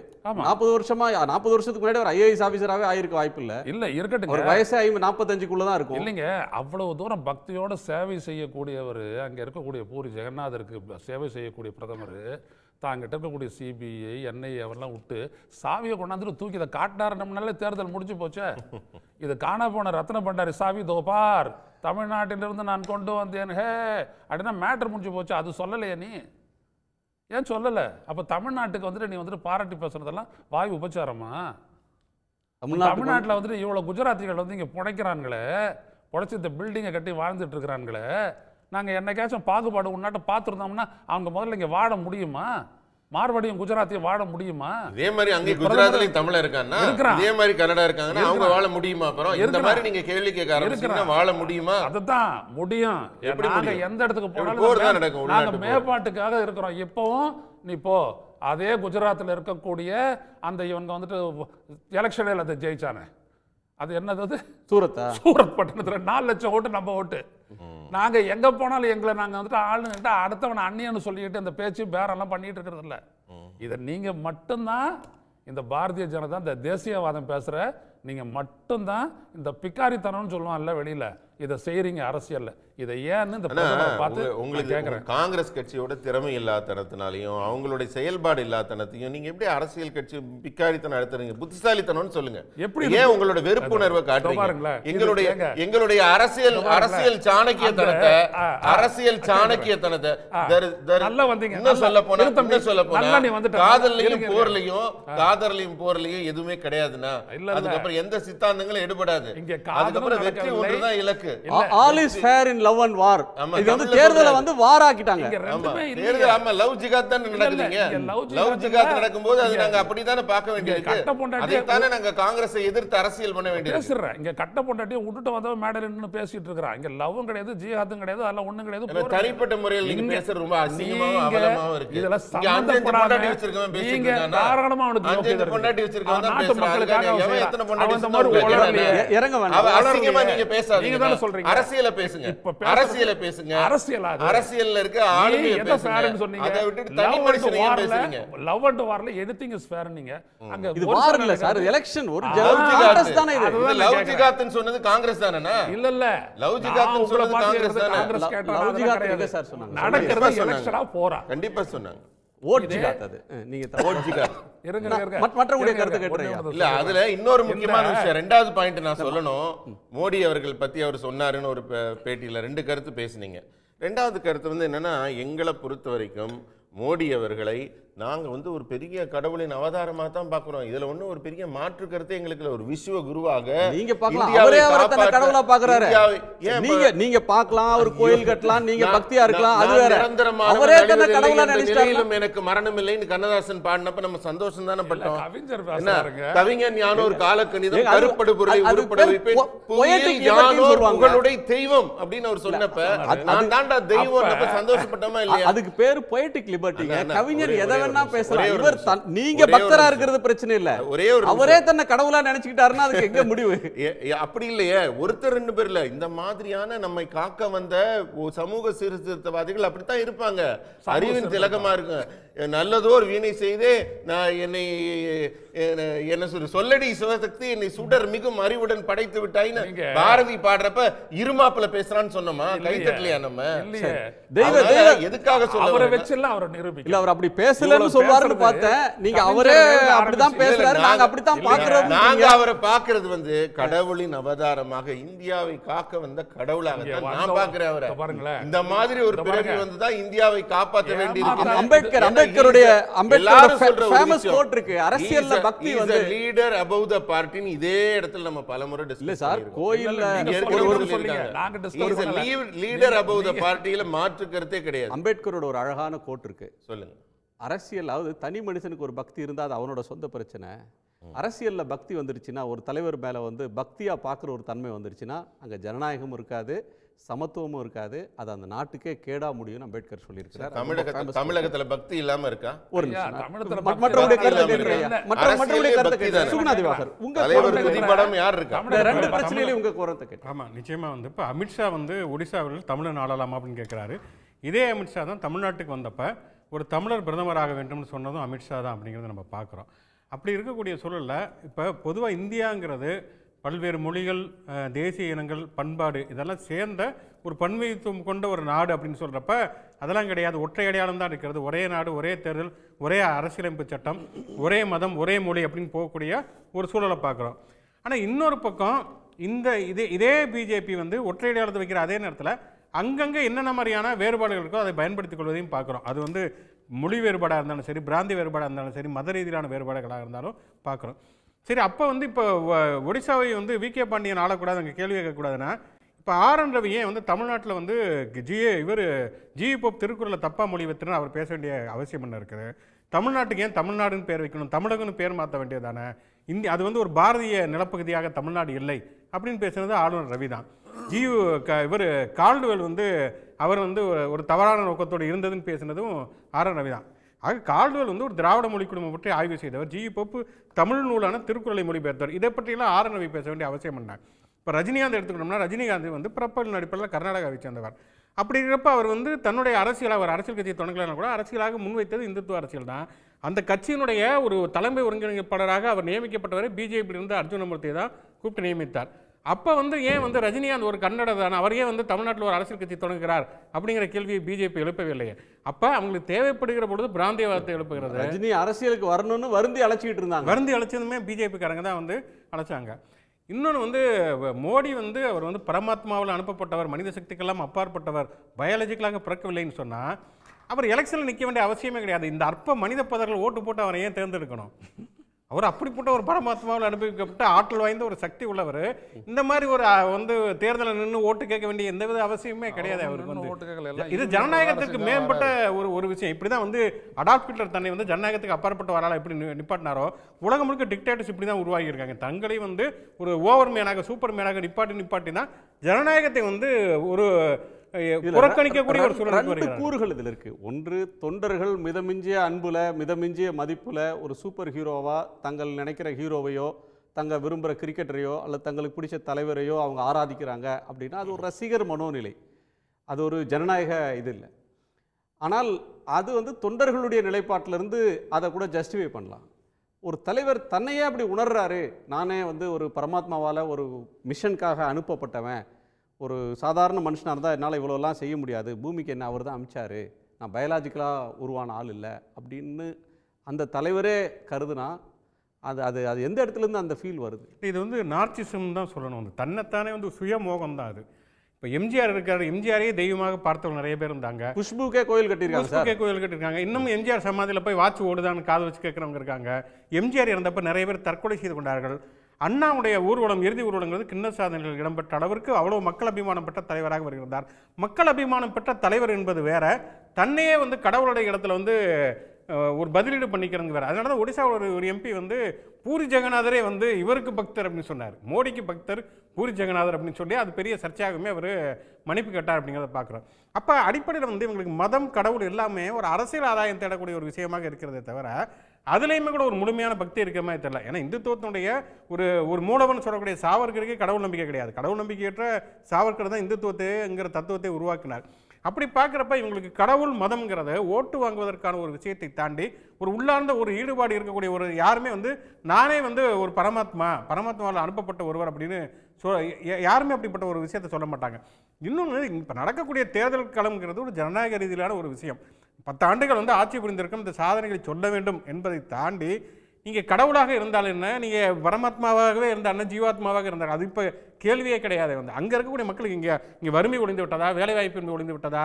நாற்பது வருஷமா நாற்பது வருஷத்துக்கு முன்னாடி ஒரு ஐஏஎஸ் ஆஃபீஸராகவே ஆயிருக்க வாய்ப்பு இல்லை இல்ல இருக்கட்டும் ஒரு வயசு ஐம்பது நாற்பத்தஞ்சுக்குள்ள தான் இருக்கும் இல்லைங்க அவ்வளவு தூரம் பக்தியோட சேவை செய்யக்கூடியவர் அங்கே இருக்கக்கூடிய பூரி ஜெகநாதருக்கு சேவை செய்யக்கூடிய பிரதமர் தாங்கிட்ட இருக்கக்கூடிய சிபிஐ என்ஐஏ அவரெல்லாம் விட்டு சாவியை கொண்டாந்துட்டு தூக்கி இதை காட்டினாருனம்னால தேர்தல் முடிஞ்சு போச்சே இது காண போன ரத்ன பண்டாரி சாவி தோபார் தமிழ்நாட்டிலிருந்து நான் கொண்டு வந்தேன் ஹே அப்படின்னா மேட்ரு முடிஞ்சு போச்சு அது சொல்லலையே நீ ஏன் சொல்லலை அப்போ தமிழ்நாட்டுக்கு வந்துட்டு நீ வந்துட்டு பாராட்டி பேசுனதெல்லாம் வாய் உபச்சாரமா தமிழ்நாட்டில் வந்துட்டு இவ்வளோ குஜராத்திகள் வந்து இங்கே புடைக்கிறான்களே புடைச்சி இந்த பில்டிங்கை கட்டி வாழ்ந்துட்டு இருக்கிறான்களே நாங்கள் என்னைக்காச்சும் பாகுபாடு உன்னாட்ட பார்த்துருந்தோம்னா அவங்க முதல்ல இங்கே வாட முடியுமா மார்வடியும் குஜராத்தையும் வாட முடியுமா இதே மாதிரி அங்க குஜராத்லயும் தமிழ இருக்காங்கன்னா இதே மாதிரி கன்னடா இருக்காங்கன்னா அவங்க வாழ முடியுமா அப்புறம் இந்த மாதிரி நீங்க கேள்வி கேட்க ஆரம்பிச்சீங்கன்னா வாழ முடியுமா அதுதான் முடியும் நாங்க எந்த இடத்துக்கு போனாலும் நடக்கும் நாங்க மேம்பாட்டுக்காக இருக்கிறோம் இப்பவும் நீ போ அதே குஜராத்தில் இருக்கக்கூடிய அந்த இவங்க வந்துட்டு எலெக்ஷனில் அதை ஜெயிச்சானே அது என்னது சூரத் சூரத் பட்டணத்தில் நாலு லட்சம் ஓட்டு நம்ம ஓட்டு நாங்கள் எங்கே போனாலும் எங்களை நாங்கள் வந்துட்டு ஆளுன்னு அடுத்தவனை அண்ணியன்னு சொல்லிட்டு இந்த பேச்சு பேரெல்லாம் பண்ணிட்டு இருக்கிறது இல்ல இதை நீங்கள் மட்டும்தான் இந்த பாரதிய ஜனதா இந்த தேசியவாதம் பேசுகிற நீங்கள் மட்டும்தான் இந்த பிக்காரித்தனம்னு சொல்லுவான்ல வெளியில் இதை செய்யறீங்க அரசியல் இதை ஏன்னு பார்த்து உங்களுக்கு கேட்குறேன் காங்கிரஸ் கட்சியோட திறமை இல்லாதனத்தினாலையும் அவங்களுடைய செயல்பாடு இல்லாதனத்தையும் நீங்க எப்படி அரசியல் கட்சி பிக்காரித்தனம் நடத்துறீங்க புத்திசாலித்தனம்னு சொல்லுங்க எப்படி ஏன் உங்களோட வெறுப்புணர்வை காட்டுறீங்களா எங்களுடைய எங்களுடைய அரசியல் அரசியல் சாணக்கியத்தனத்தை அரசியல் சாணக்கியத்தனத்தை நல்லா வந்தீங்க இன்னும் சொல்ல போனா இன்னும் சொல்ல போனா காதல்லையும் போர்லையும் காதலையும் போர்லையும் எதுவுமே கிடையாதுன்னா அதுக்கப்புறம் எந்த சித்தாந்தங்களும் எடுபடாது அதுக்கப்புறம் வெற்றி ஒன்றுதான் இலக்கு இருக்கு all is fair in love and war இது வந்து தேர்தல வந்து வார் ஆக்கிட்டாங்க தேர்தல் ஆமா லவ் ஜிகாத் தான் நடக்குதுங்க லவ் ஜிகாத் நடக்கும்போது அது நாங்க அப்படி தான பார்க்க வேண்டியிருக்கு கட்ட பொண்டாட்டி அதே தான நாங்க காங்கிரஸ் எதிர்த்து அரசியல் பண்ண வேண்டியது பேசுறேன் இங்க கட்ட பொண்டாட்டி விட்டுட்டு வந்தவன் மேடல் நின்னு பேசிட்டு இருக்கா இங்க லவ்வும் கிடையாது ஜிகாதும் கிடையாது அதெல்லாம் ஒண்ணும் கிடையாது தனிப்பட்ட முறையில் நீங்க பேசுறது ரொம்ப அசிங்கமாவும் அவலமாவும் இருக்கு இதெல்லாம் சாந்த பொண்டாட்டி வச்சிருக்கவன் பேசிட்டு நீங்க தாராளமா அவனுக்கு பொண்டாட்டி வச்சிருக்கவன் தான் பேசுறான் எத்தனை பொண்டாட்டி இறங்க வேண்டாம் நீங்க பேசாதீங்க சொல்றீங்க அரசியல பேசுங்க இப்ப அரசியல பேசுங்க அரசியல் அரசியல்ல இருக்க ஆளுமை சொன்னீங்க அதை விட்டு தனி பேசுறீங்க லவ் அண்ட் வார்ல எனிதிங் இஸ் ஃபேர் நீங்க அங்க இது வார் இல்ல சார் எலெக்ஷன் ஒரு காங்கிரஸ் தானே இது லவ் ஜிகாத் சொன்னது காங்கிரஸ் தானே இல்ல இல்ல லவ் ஜிகாத் சொன்னது காங்கிரஸ் தானே காங்கிரஸ் கேட்டா லவ் ஜிகாத் சார் சொன்னாங்க நடக்கிறது எலெக்ஷனா போறா கண்டிப்பா சொன்னாங்க ஓட்சி காத்தது நீங்க ஓட்சி மற்றவங்களுடைய கருத்து கேட்டுறீங்க இல்ல அதுல இன்னொரு முக்கியமான விஷயம் ரெண்டாவது பாயிண்ட் நான் சொல்லணும் மோடி அவர்கள் பத்தி அவர் சொன்னாருன்னு ஒரு பேட்டியில ரெண்டு கருத்து பேசுனீங்க ரெண்டாவது கருத்து வந்து என்னன்னா எங்களை பொறுத்த வரைக்கும் மோடி அவர்களை நாங்கள் வந்து ஒரு பெரிய கடவுளின் அவதாரமாக தான் பார்க்குறோம் இதில் ஒன்றும் ஒரு பெரிய மாற்று கருத்தை எங்களுக்கு ஒரு விஸ்வ குருவாக நீங்க பார்க்கலாம் அவரே அவரை தன்னை பார்க்குறாரு பார்க்கலாம் கோயில் கட்டலாம் நீங்க பக்தியா இருக்கலாம் அது வேற அவரே தன்னை எனக்கு மரணம் இல்லைன்னு கண்ணதாசன் பாடினப்ப நம்ம சந்தோஷம் தானே பட்டோம் கவிஞர் பாருங்க கவிஞர் ஞானம் ஒரு தெய்வம் அப்படின்னு அவர் சொன்னப்ப நான் தாண்டா தெய்வம் சந்தோஷப்பட்டோமா இல்லையா அதுக்கு பேர் பொயட்டிக் லிபர்ட்டிங்க கவிஞர் எதை வேணா பேசலாம் இவர் நீங்க பக்தரா இருக்கிறது பிரச்சனை இல்ல ஒரே ஒரு அவரே தன்னை கடவுளா நினைச்சுக்கிட்டாருன்னா அதுக்கு எங்க முடிவு அப்படி இல்லையே ஒருத்தர் ரெண்டு பேர் இல்ல இந்த மாதிரியான நம்மை காக்க வந்த சமூக சீர்திருத்தவாதிகள் அப்படித்தான் இருப்பாங்க அறிவின் திலகமா இருக்கும் நல்லதோர் வீணை செய்தே நான் என்னை என்ன சொல்லு சொல்லடி சிவசக்தி என்னை சுடர் மிகவும் அறிவுடன் படைத்து விட்டாயின்னு பாரதி பாடுறப்ப இருமாப்புல பேசுறான்னு சொன்னோமா கைத்தட்டலையா நம்ம எதுக்காக சொல்ல அவரை வச்செல்லாம் அவரை நிரூபிக்க இல்ல அவர் அப்படி பேசலன்னு சொல்வாருன்னு பார்த்தேன் நீங்க அவரே அப்படிதான் பேசுறாரு நாங்க அப்படித்தான் பாக்குறோம் நாங்க அவரை பாக்குறது வந்து கடவுளின் அவதாரமாக இந்தியாவை காக்க வந்த கடவுளாக நான் பாக்குறேன் அவரை இந்த மாதிரி ஒரு பிறவி வந்துதான் இந்தியாவை காப்பாற்ற வேண்டியிருக்கு அம்பேத்கர் அம்பேத்கர் அம்பேத்கருடைய அம்பேத்கர் ஃபேமஸ் பக்தி வந்து லீடர் அபவ் தி பார்ட்டின் இதே இடத்துல நம்ம பலமுறை டிஸ்கஸ் இல்ல சார் கோயில்ல லீடர் அபவ் தி பார்ட்டியில மாற்று கருத்தே கிடையாது அம்பேத்கரோட ஒரு அழகான கோட் இருக்கு சொல்லுங்க அரசியல் அதாவது தனி மனுஷனுக்கு ஒரு பக்தி இருந்தா அது அவனோட சொந்த பிரச்சனை அரசியல்ல பக்தி வந்துருச்சுன்னா ஒரு தலைவர் மேல வந்து பக்தியா பார்க்குற ஒரு தன்மை வந்துருச்சுன்னா அங்க ஜனநாயகம் இருக்காது சமத்துவமும் இருக்காது அது அந்த நாட்டுக்கே கேடா முடியும் அம்பேத்கர் சொல்லியிருக்கிறார் தமிழகத்தில் தமிழகத்தில் பக்தி இல்லாம இருக்கா ஒரு மற்றவருடைய யார் இருக்கா ரெண்டு பிரச்சனையிலையும் உங்க குரத்தை கேட்டு ஆமா நிச்சயமா வந்து இப்போ அமித்ஷா வந்து ஒடிசாவில் தமிழன் ஆளலாம் அப்படின்னு கேட்கிறாரு இதே அமித்ஷா தான் தமிழ்நாட்டுக்கு வந்தப்ப ஒரு தமிழர் பிரதமர் ஆக வேண்டும்னு சொன்னதும் அமித்ஷா தான் அப்படிங்கிறத நம்ம பார்க்குறோம் அப்படி இருக்கக்கூடிய சூழலில் இப்போ பொதுவாக இந்தியாங்கிறது பல்வேறு மொழிகள் தேசிய இனங்கள் பண்பாடு இதெல்லாம் சேர்ந்த ஒரு பன்மைத்துவம் கொண்ட ஒரு நாடு அப்படின்னு சொல்கிறப்ப அதெல்லாம் கிடையாது ஒற்றை அடையாளம் தான் இருக்கிறது ஒரே நாடு ஒரே தேர்தல் ஒரே அரசியலமைப்பு சட்டம் ஒரே மதம் ஒரே மொழி அப்படின்னு போகக்கூடிய ஒரு சூழலை பார்க்குறோம் ஆனால் இன்னொரு பக்கம் இந்த இதே இதே பிஜேபி வந்து ஒற்றை அடையாளத்தை வைக்கிற அதே நேரத்தில் அங்கங்கே என்னென்ன மாதிரியான வேறுபாடுகள் இருக்கோ அதை பயன்படுத்திக் கொள்வதையும் பார்க்குறோம் அது வந்து மொழி வேறுபாடாக இருந்தாலும் சரி பிராந்தி வேறுபாடாக இருந்தாலும் சரி மத ரீதியிலான வேறுபாடுகளாக இருந்தாலும் பார்க்குறோம் சரி அப்போ வந்து இப்போ ஒடிசாவை வந்து வி கே பாண்டியன் ஆளக்கூடாது அங்கே கேள்வி கேட்கக்கூடாதுன்னா இப்போ ஆர் என் ரவி ஏன் வந்து தமிழ்நாட்டில் வந்து ஜி இவர் ஜி போப் திருக்குறளை தப்பாக மொழி வைத்துன்னு அவர் பேச வேண்டிய அவசியம் என்ன இருக்குது தமிழ்நாட்டுக்கு ஏன் தமிழ்நாடுன்னு பேர் வைக்கணும் தமிழகம்னு பேர் மாற்ற வேண்டியதானே இந்தி அது வந்து ஒரு பாரதிய நிலப்பகுதியாக தமிழ்நாடு இல்லை அப்படின்னு பேசுனது ஆளுநர் ரவி தான் ஜியு க இவர் கால்டுவெல் வந்து அவர் வந்து ஒரு தவறான நோக்கத்தோடு இருந்ததுன்னு பேசுனதும் ஆர் என் ரவி தான் ஆக கால்டுவெல் வந்து ஒரு திராவிட மொழி குடும்பம் பற்றி ஆய்வு செய்தவர் ஜி போப்பு தமிழ் நூலான திருக்குறளை மொழிபெயர்த்தவர் இதை பற்றியெல்லாம் ஆரணவை பேச வேண்டிய அவசியம் என்ன இப்போ ரஜினிகாந்த் எடுத்துக்கிட்டோம்னா ரஜினிகாந்த் வந்து பிறப்பல் நடிப்பில் கர்நாடகாவை சேர்ந்தவர் அப்படி இருக்கிறப்ப அவர் வந்து தன்னுடைய அரசியலாக அவர் அரசியல் கட்சியை தொடங்கலன்னா கூட அரசியலாக முன்வைத்தது இந்துத்துவ அரசியல் தான் அந்த கட்சியினுடைய ஒரு தலைமை ஒருங்கிணைப்பாளராக அவர் நியமிக்கப்பட்டவரை பிஜேபியிலிருந்து அர்ஜுனமூர்த்தி தான் கூப்பிட்டு நியமித்தார் அப்போ வந்து ஏன் வந்து ரஜினிகாந்த் ஒரு கன்னட தான் அவர் ஏன் வந்து தமிழ்நாட்டில் ஒரு அரசியல் கட்சி தொடங்குகிறார் அப்படிங்கிற கேள்வியை பிஜேபி எழுப்பவில்லையே அப்போ அவங்களுக்கு தேவைப்படுகிற பொழுது பிராந்தியவாதத்தை எழுப்புகிறது ரஜினி அரசியலுக்கு வரணும்னு வருந்தி அழைச்சிக்கிட்டு இருந்தாங்க வருந்தி அழைச்சதுமே பிஜேபிக்காரங்க தான் வந்து அழைச்சாங்க இன்னொன்று வந்து மோடி வந்து அவர் வந்து பரமாத்மாவில் அனுப்பப்பட்டவர் மனித சக்திக்கெல்லாம் அப்பாற்பட்டவர் பயாலஜிக்கலாக பிறக்கவில்லைன்னு சொன்னால் அவர் எலெக்ஷனில் நிற்க வேண்டிய அவசியமே கிடையாது இந்த அற்ப மனித பதர்கள் ஓட்டு போட்டு அவரை ஏன் தேர்ந்தெடுக்கணும் அவர் அப்படிப்பட்ட ஒரு பரமாத்மாவில் அனுபவிக்கப்பட்ட ஆற்றல் வாய்ந்த ஒரு சக்தி உள்ளவர் இந்த மாதிரி ஒரு வந்து தேர்தலில் நின்று ஓட்டு கேட்க வேண்டிய எந்தவித அவசியமே கிடையாது அவருக்கு வந்து இது ஜனநாயகத்துக்கு மேம்பட்ட ஒரு ஒரு விஷயம் இப்படி தான் வந்து அடாப்ட் ஹிட்லர் தன்னை வந்து ஜனநாயகத்துக்கு அப்பாற்பட்ட வரலாறு எப்படி நிப்பாட்டினாரோ உலகம் முழுக்க டிக்டேட்டர்ஸ் இப்படி தான் உருவாகியிருக்காங்க தங்களை வந்து ஒரு ஓவர் மேனாக சூப்பர் மேனாக நிப்பாட்டி நிப்பாட்டி தான் ஜனநாயகத்தை வந்து ஒரு புறக்கணிக்கக்கூடிய ஒரு ரெண்டு கூறுகள் இதில் இருக்கு ஒன்று தொண்டர்கள் மிதமிஞ்சிய அன்புல மிதமிஞ்சிய மதிப்புல ஒரு சூப்பர் ஹீரோவா தங்கள் நினைக்கிற ஹீரோவையோ தங்க விரும்புகிற கிரிக்கெட்டரையோ அல்லது தங்களுக்கு பிடிச்ச தலைவரையோ அவங்க ஆராதிக்கிறாங்க அப்படின்னா அது ஒரு ரசிகர் மனோநிலை அது ஒரு ஜனநாயக இது இல்லை ஆனால் அது வந்து தொண்டர்களுடைய நிலைப்பாட்டிலிருந்து அதை கூட ஜஸ்டிஃபை பண்ணலாம் ஒரு தலைவர் தன்னையே அப்படி உணர்றாரு நானே வந்து ஒரு பரமாத்மாவால் ஒரு மிஷனுக்காக அனுப்பப்பட்டவன் ஒரு சாதாரண மனுஷனாக இருந்தால் என்னால் இவ்வளோலாம் செய்ய முடியாது பூமிக்கு என்ன அவர் தான் அமைச்சார் நான் பயாலாஜிக்கலாக உருவான ஆள் இல்லை அப்படின்னு அந்த தலைவரே கருதுனா அது அது அது எந்த இடத்துலேருந்து அந்த ஃபீல் வருது இது வந்து நார்த்திசம் தான் சொல்லணும் வந்து தன்னைத்தானே வந்து சுயமோகம்தான் தான் அது இப்போ எம்ஜிஆர் இருக்கிற எம்ஜிஆரையே தெய்வமாக பார்த்தவங்க நிறைய பேர் இருந்தாங்க குஷ்புக்கே கோயில் கட்டியிருக்காங்க குஷ்புக்கே கோயில் கட்டியிருக்காங்க இன்னும் எம்ஜிஆர் சமாதியில் போய் வாட்ச் ஓடுதான்னு காது வச்சு கேட்குறவங்க இருக்காங்க எம்ஜிஆர் இருந்தப்போ நிறைய பேர் தற்கொலை செய்து கொண்டார்கள் அண்ணாவுடைய ஊர்வலம் இறுதி ஊர்வலங்கிறது கிண்ண சாதனையில் இடம்பெற்ற அளவிற்கு அவ்வளோ மக்கள் அபிமானம் பெற்ற தலைவராக வருகிறார் மக்கள் அபிமானம் பெற்ற தலைவர் என்பது வேற தன்னையே வந்து கடவுளுடைய இடத்துல வந்து ஒரு பதிலீடு பண்ணிக்கிறாங்க வேறு அதனால தான் ஒடிசாவில் ஒரு ஒரு எம்பி வந்து பூரி ஜெகநாதரே வந்து இவருக்கு பக்தர் அப்படின்னு சொன்னார் மோடிக்கு பக்தர் பூரி ஜெகநாதர் அப்படின்னு சொல்லி அது பெரிய சர்ச்சையாகவுமே அவர் மன்னிப்பு கேட்டார் அப்படிங்கிறத பார்க்குறோம் அப்போ அடிப்படையில் வந்து இவங்களுக்கு மதம் கடவுள் எல்லாமே ஒரு அரசியல் ஆதாயம் தேடக்கூடிய ஒரு விஷயமாக இருக்கிறதே தவிர அதுலேயுமே கூட ஒரு முழுமையான பக்தி இருக்க மாதிரி தெரியல ஏன்னா இந்துத்துவத்தினுடைய ஒரு ஒரு மூலவன் சொல்லக்கூடிய சாவர்கருக்கு கடவுள் நம்பிக்கை கிடையாது கடவுள் நம்பிக்கையற்ற சாவர்கள் தான் இந்துத்துவத்தைங்கிற தத்துவத்தை உருவாக்கினார் அப்படி பார்க்குறப்ப இவங்களுக்கு கடவுள் மதம்ங்கிறத ஓட்டு வாங்குவதற்கான ஒரு விஷயத்தை தாண்டி ஒரு உள்ளார்ந்த ஒரு ஈடுபாடு இருக்கக்கூடிய ஒரு யாருமே வந்து நானே வந்து ஒரு பரமாத்மா பரமாத்மாவில் அனுப்பப்பட்ட ஒருவர் அப்படின்னு சொ யாருமே அப்படிப்பட்ட ஒரு விஷயத்தை சொல்ல மாட்டாங்க இன்னொன்று இப்போ நடக்கக்கூடிய தேர்தல் களம்ங்கிறது ஒரு ஜனநாயக ரீதியிலான ஒரு விஷயம் பத்து ஆண்டுகள் வந்து ஆட்சி புரிந்திருக்கும் இந்த சாதனைகளை சொல்ல வேண்டும் என்பதை தாண்டி நீங்கள் கடவுளாக இருந்தால் என்ன நீங்கள் பரமாத்மாவாகவே இருந்தால் என்ன ஜீவாத்மாவாக இருந்தால் அது இப்போ கேள்வியே கிடையாது வந்து அங்கே இருக்கக்கூடிய மக்களுக்கு இங்கே இங்கே வறுமை ஒளிந்து விட்டதா வேலைவாய்ப்பு இருந்து ஒளிந்து விட்டதா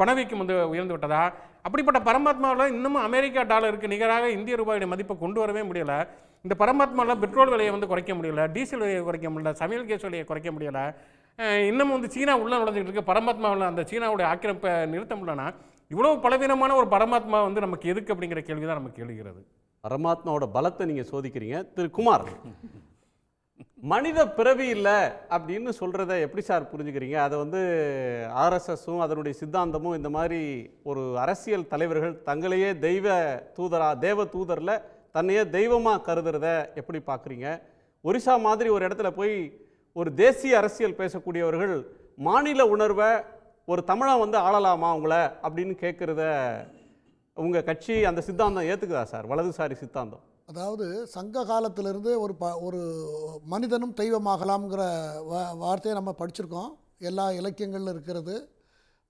பணவீக்கம் வந்து உயர்ந்து விட்டதா அப்படிப்பட்ட பரமாத்மாவில் இன்னமும் அமெரிக்கா டாலருக்கு நிகராக இந்திய ரூபாயுடைய மதிப்பை கொண்டு வரவே முடியலை இந்த பரமாத்மாவில் பெட்ரோல் விலையை வந்து குறைக்க முடியல டீசல் விலையை குறைக்க முடியல சமையல் கேஸ் விலையை குறைக்க முடியலை இன்னமும் வந்து சீனா உள்ளே நுழைஞ்சிக்கிட்டு இருக்கு பரமாத்மாவில் அந்த சீனாவுடைய ஆக்கிரமிப்பை நிறுத்த முடியலன்னா இவ்வளோ பலவீனமான ஒரு பரமாத்மா வந்து நமக்கு எதுக்கு அப்படிங்கிற கேள்வி தான் நமக்கு எழுகிறது பரமாத்மாவோட பலத்தை நீங்கள் சோதிக்கிறீங்க திரு குமார் மனித பிறவி இல்லை அப்படின்னு சொல்கிறத எப்படி சார் புரிஞ்சுக்கிறீங்க அதை வந்து ஆர்எஸ்எஸும் அதனுடைய சித்தாந்தமும் இந்த மாதிரி ஒரு அரசியல் தலைவர்கள் தங்களையே தெய்வ தூதரா தேவ தூதரில் தன்னையே தெய்வமாக கருதுறத எப்படி பார்க்குறீங்க ஒரிசா மாதிரி ஒரு இடத்துல போய் ஒரு தேசிய அரசியல் பேசக்கூடியவர்கள் மாநில உணர்வை ஒரு தமிழன் வந்து ஆளலாமா உங்களை அப்படின்னு கேட்குறத உங்கள் கட்சி அந்த சித்தாந்தம் ஏற்றுக்குதா சார் வலதுசாரி சித்தாந்தம் அதாவது சங்க காலத்திலிருந்து ஒரு ப ஒரு மனிதனும் தெய்வமாகலாம்ங்கிற வ வார்த்தையை நம்ம படிச்சிருக்கோம் எல்லா இலக்கியங்களில் இருக்கிறது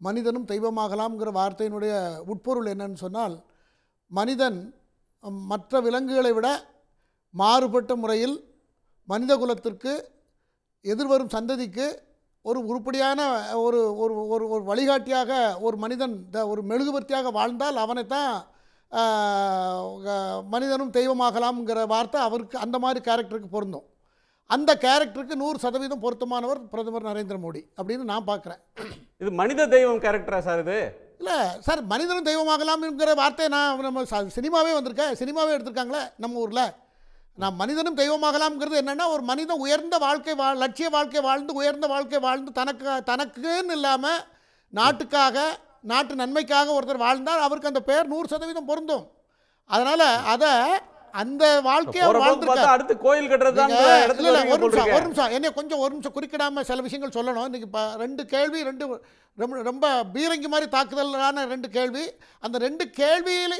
மனிதனும் தெய்வமாகலாம்ங்கிற வார்த்தையினுடைய உட்பொருள் என்னன்னு சொன்னால் மனிதன் மற்ற விலங்குகளை விட மாறுபட்ட முறையில் மனித குலத்திற்கு எதிர்வரும் சந்ததிக்கு ஒரு உருப்படியான ஒரு ஒரு ஒரு ஒரு வழிகாட்டியாக ஒரு மனிதன் த ஒரு மெழுகுபர்த்தியாக வாழ்ந்தால் அவனைத்தான் மனிதனும் தெய்வமாகலாம்ங்கிற வார்த்தை அவருக்கு அந்த மாதிரி கேரக்டருக்கு பொருந்தும் அந்த கேரக்டருக்கு நூறு சதவீதம் பொருத்தமானவர் பிரதமர் நரேந்திர மோடி அப்படின்னு நான் பார்க்குறேன் இது மனித தெய்வம் கேரக்டரா சார் இது இல்லை சார் மனிதனும் தெய்வமாகலாம்ங்கிற வார்த்தையை நான் நம்ம சினிமாவே வந்திருக்கேன் சினிமாவே எடுத்திருக்காங்களே நம்ம ஊரில் நான் மனிதனும் தெய்வமாகலாம்ங்கிறது என்னென்னா ஒரு மனிதன் உயர்ந்த வாழ்க்கை வா லட்சிய வாழ்க்கை வாழ்ந்து உயர்ந்த வாழ்க்கை வாழ்ந்து தனக்கு தனக்குன்னு இல்லாமல் நாட்டுக்காக நாட்டு நன்மைக்காக ஒருத்தர் வாழ்ந்தால் அவருக்கு அந்த பெயர் நூறு சதவீதம் பொருந்தும் அதனால் அதை அந்த வாழ்க்கையை வாழ்ந்துருக்காரு அடுத்து கோயில் கட்டுறது ஒரு நிமிஷம் ஒரு நிமிஷம் என்ன கொஞ்சம் ஒரு நிமிஷம் குறுக்கிடாம சில விஷயங்கள் சொல்லணும் இன்னைக்கு இப்போ ரெண்டு கேள்வி ரெண்டு ரொம்ப ரொம்ப பீரங்கி மாதிரி தாக்குதலான ரெண்டு கேள்வி அந்த ரெண்டு கேள்வியில்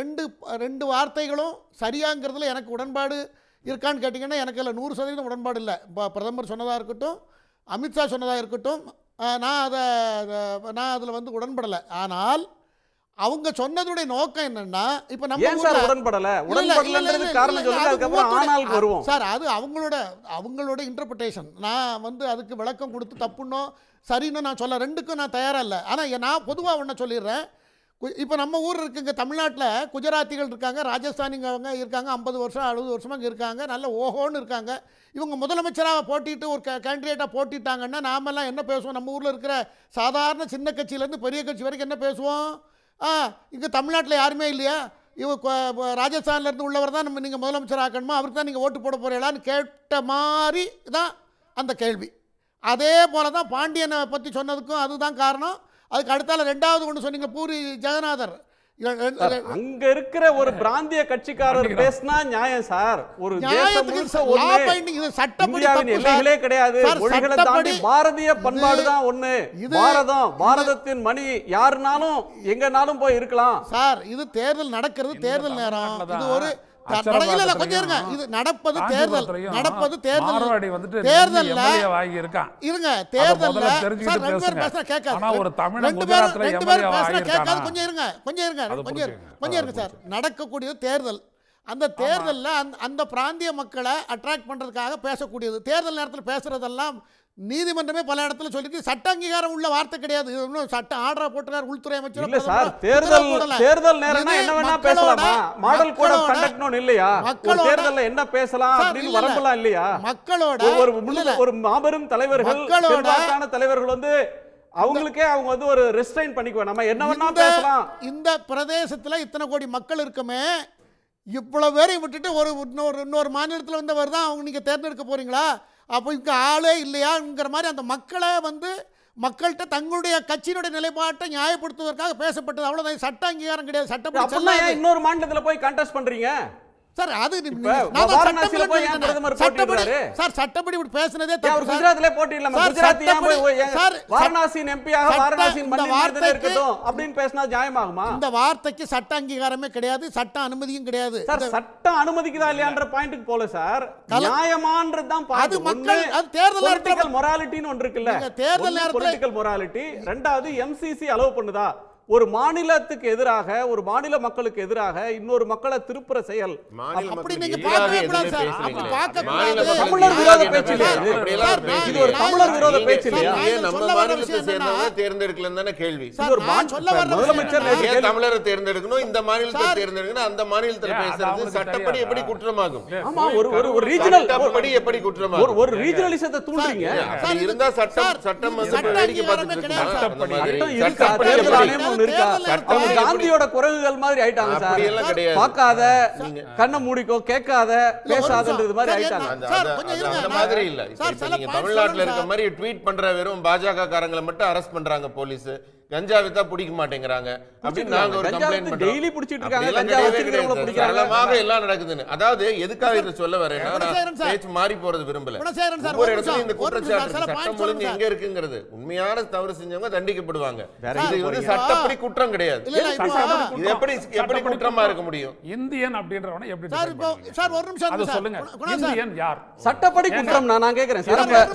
ரெண்டு ரெண்டு வார்த்தைகளும் சரியாங்கிறதுல எனக்கு உடன்பாடு இருக்கான்னு கேட்டிங்கன்னா எனக்கு இல்லை நூறு சதவீதம் உடன்பாடு இல்லை இப்போ பிரதமர் சொன்னதாக இருக்கட்டும் அமித்ஷா சொன்னதாக இருக்கட்டும் நான் அதை நான் அதில் வந்து உடன்படலை ஆனால் அவங்க சொன்னதுடைய நோக்கம் என்னன்னா இப்ப நம்ம சார் உடன்படல உடன்படலன்றது காரணம் சொல்லுங்க அதுக்கப்புறம் ஆனால் வருவோம் சார் அது அவங்களோட அவங்களோட இன்டர்பிரிட்டேஷன் நான் வந்து அதுக்கு விளக்கம் கொடுத்து தப்புன்னோ சரின்னு நான் சொல்ல ரெண்டுக்கும் நான் தயாராக இல்லை ஆனால் நான் பொதுவாக ஒன்று சொல்லிடுறேன் இப்போ நம்ம ஊர் இருக்குங்க தமிழ்நாட்டில் குஜராத்திகள் இருக்காங்க ராஜஸ்தானிங்கவங்க இருக்காங்க ஐம்பது வருஷம் அறுபது வருஷமா இருக்காங்க நல்ல ஓஹோன்னு இருக்காங்க இவங்க முதலமைச்சராக போட்டிட்டு ஒரு கேண்டிடேட்டாக போட்டிட்டாங்கன்னா நாமெல்லாம் என்ன பேசுவோம் நம்ம ஊரில் இருக்கிற சாதாரண சின்ன கட்சியிலேருந்து பெரிய கட்சி வரைக்கும் என்ன பேசுவோம் ஆ இங்கே தமிழ்நாட்டில் யாருமே இல்லையா இவர் ராஜஸ்தான்லேருந்து உள்ளவர் தான் நம்ம நீங்கள் முதலமைச்சர் ஆக்கணுமா அவருக்கு தான் நீங்கள் ஓட்டு போட போகிறீங்களான்னு கேட்ட மாதிரி தான் அந்த கேள்வி அதே போல் தான் பாண்டியனை பற்றி சொன்னதுக்கும் அதுதான் காரணம் அதுக்கு அடுத்தால ரெண்டாவது ஒன்று சொன்னீங்க பூரி ஜெகநாதர் அங்க இருக்கிற ஒரு பிராந்திய கட்சிக்காரர் பேசினா நியாயம் சார் ஒரு எல்லைகளே கிடையாது தாண்டி பாரதிய பண்பாடு தான் ஒண்ணு பாரதம் பாரதத்தின் மணி யாருனாலும் எங்கனாலும் போய் இருக்கலாம் சார் இது தேர்தல் நடக்கிறது தேர்தல் நேரம் இது ஒரு நடையில கொஞ்சம் இருங்க இது நடப்பது தேர்தல் நடப்பது தேர்தல் தேர்தல் வாங்கி இருக்கான் இருங்க தேர்தல் சார் ரெண்டு பேர் பேசுற ஒரு ரெண்டு பேரும் ரெண்டு பேர் பேசுற கேட்காது கொஞ்சம் இருங்க கொஞ்சம் இருங்க கொஞ்சம் கொஞ்சம் இருங்க சார் நடக்கக்கூடியது தேர்தல் அந்த தேர்தலில் அந்த அந்த பிராந்திய மக்களை அட்ராக்ட் பண்ணுறதுக்காக பேசக்கூடியது தேர்தல் நேரத்தில் பேசுகிறதெல்லாம் நீதிமன்றமே பல இடத்துல சொல்லிட்டு சட்ட அங்கீகாரம் உள்ள வார்த்தை கிடையாது சட்ட ஆர்டரா போட்டுறார் உள்துறை அமைச்சர் இல்ல சார் தேர்தல் தேர்தல் நேரம்னா என்ன வேணா பேசலாமா மாடல் கோட் ஆஃப் இல்லையா மக்களோட தேர்தல்ல என்ன பேசலாம் அப்படின்னு வரம்பலாம் இல்லையா மக்களோட ஒரு ஒரு மாபெரும் தலைவர்கள் மக்களோட தலைவர்கள் வந்து அவங்களுக்கே அவங்க வந்து ஒரு ரெஸ்ட்ரைன் பண்ணிக்குவோம் நம்ம என்ன வேணா பேசலாம் இந்த பிரதேசத்துல இத்தனை கோடி மக்கள் இருக்குமே இவ்வளோ பேரையும் விட்டுட்டு ஒரு இன்னொரு இன்னொரு மாநிலத்தில் வந்தவர் தான் அவங்க நீங்கள் தேர்ந்தெடுக்க போகிறீங்களா அப்போ இங்கே ஆளே இல்லையாங்கிற மாதிரி அந்த மக்களை வந்து மக்கள்கிட்ட தங்களுடைய கட்சியினுடைய நிலைப்பாட்டை நியாயப்படுத்துவதற்காக பேசப்பட்டது அவ்வளோதான் சட்ட அங்கீகாரம் கிடையாது சட்டம் இன்னொரு மாநிலத்தில் போய் கண்டஸ்ட் பண்ணுறீங்க சார் அது சட்டப்படி சார் சட்டப்படி இப்படி பேசுனதே தப்பு குஜராத்ல போட்டிடலாம் குஜராத் ஏன் வாரணாசியின் எம்பியாக வாரணாசியின் மண்ணில் வார்த்தை இருக்கட்டும் அப்படின்னு பேசினா நியாயமாகுமா இந்த வார்த்தைக்கு சட்ட அங்கீகாரமே கிடையாது சட்ட அனுமதியும் கிடையாது சார் சட்டம் அனுமதிக்குதா இல்லையான்ற பாயிண்ட்க்கு போல சார் நியாயமான்றது தான் அது மக்கள் அது தேர்தல் பொலிட்டிக்கல் மொராலிட்டின்னு ஒன்று இருக்குல்ல தேர்தல் நேரத்தில் பொலிட்டிக்கல் மொராலிட்டி ரெண்டாவது எம்சிசி அலோவ் பண்ணுதா ஒரு மாநிலத்துக்கு எதிராக ஒரு மாநில மக்களுக்கு எதிராக இன்னொரு மக்களை திருப்புற செயல் பேச்சு தமிழரை தேர்ந்தெடுக்கணும் இந்த மாநிலத்தை தேர்ந்தெடுக்கணும் அந்த சட்டப்படி எப்படி குற்றமாகும் ஆமா ஒரு ஒரு எப்படி ஒரு இருந்தா சட்டம் சட்டம் இருக்கா மாதிரி ஆயிட்டாங்க பார்க்காத கண்ணை மாதிரி ஆயிட்டாங்க மாதிரி இல்ல நீங்க தமிழ்நாட்டுல இருக்க மாதிரி ட்வீட் பண்ற வெறும் பாஜக காரங்களை மட்டும் அரெஸ்ட் பண்றாங்க போலீஸ் கஞ்சாவை தான் பிடிக்க மாட்டேங்கிறாங்க அப்படின்னு நாங்க ஒரு கம்ப்ளைண்ட் டெய்லி பிடிச்சிட்டு இருக்காங்க கஞ்சா வச்சிருக்கிறவங்கள எல்லாம் நடக்குதுன்னு அதாவது எதுக்காக இத சொல்ல வரேன்னா பேச்சு மாறி போறது விரும்பல ஒரு இடத்துல இந்த குற்றச்சாட்டு சட்டம் ஒழுங்கு எங்க இருக்குங்கிறது உண்மையான தவறு செஞ்சவங்க தண்டிக்கப்படுவாங்க இது வந்து சட்டப்படி குற்றம் கிடையாது எப்படி எப்படி குற்றமா இருக்க முடியும் இந்தியன் அப்படின்றவன எப்படி சார் ஒரு நிமிஷம் சொல்லுங்க இந்தியன் யார் சட்டப்படி குற்றம் நான் கேக்குறேன்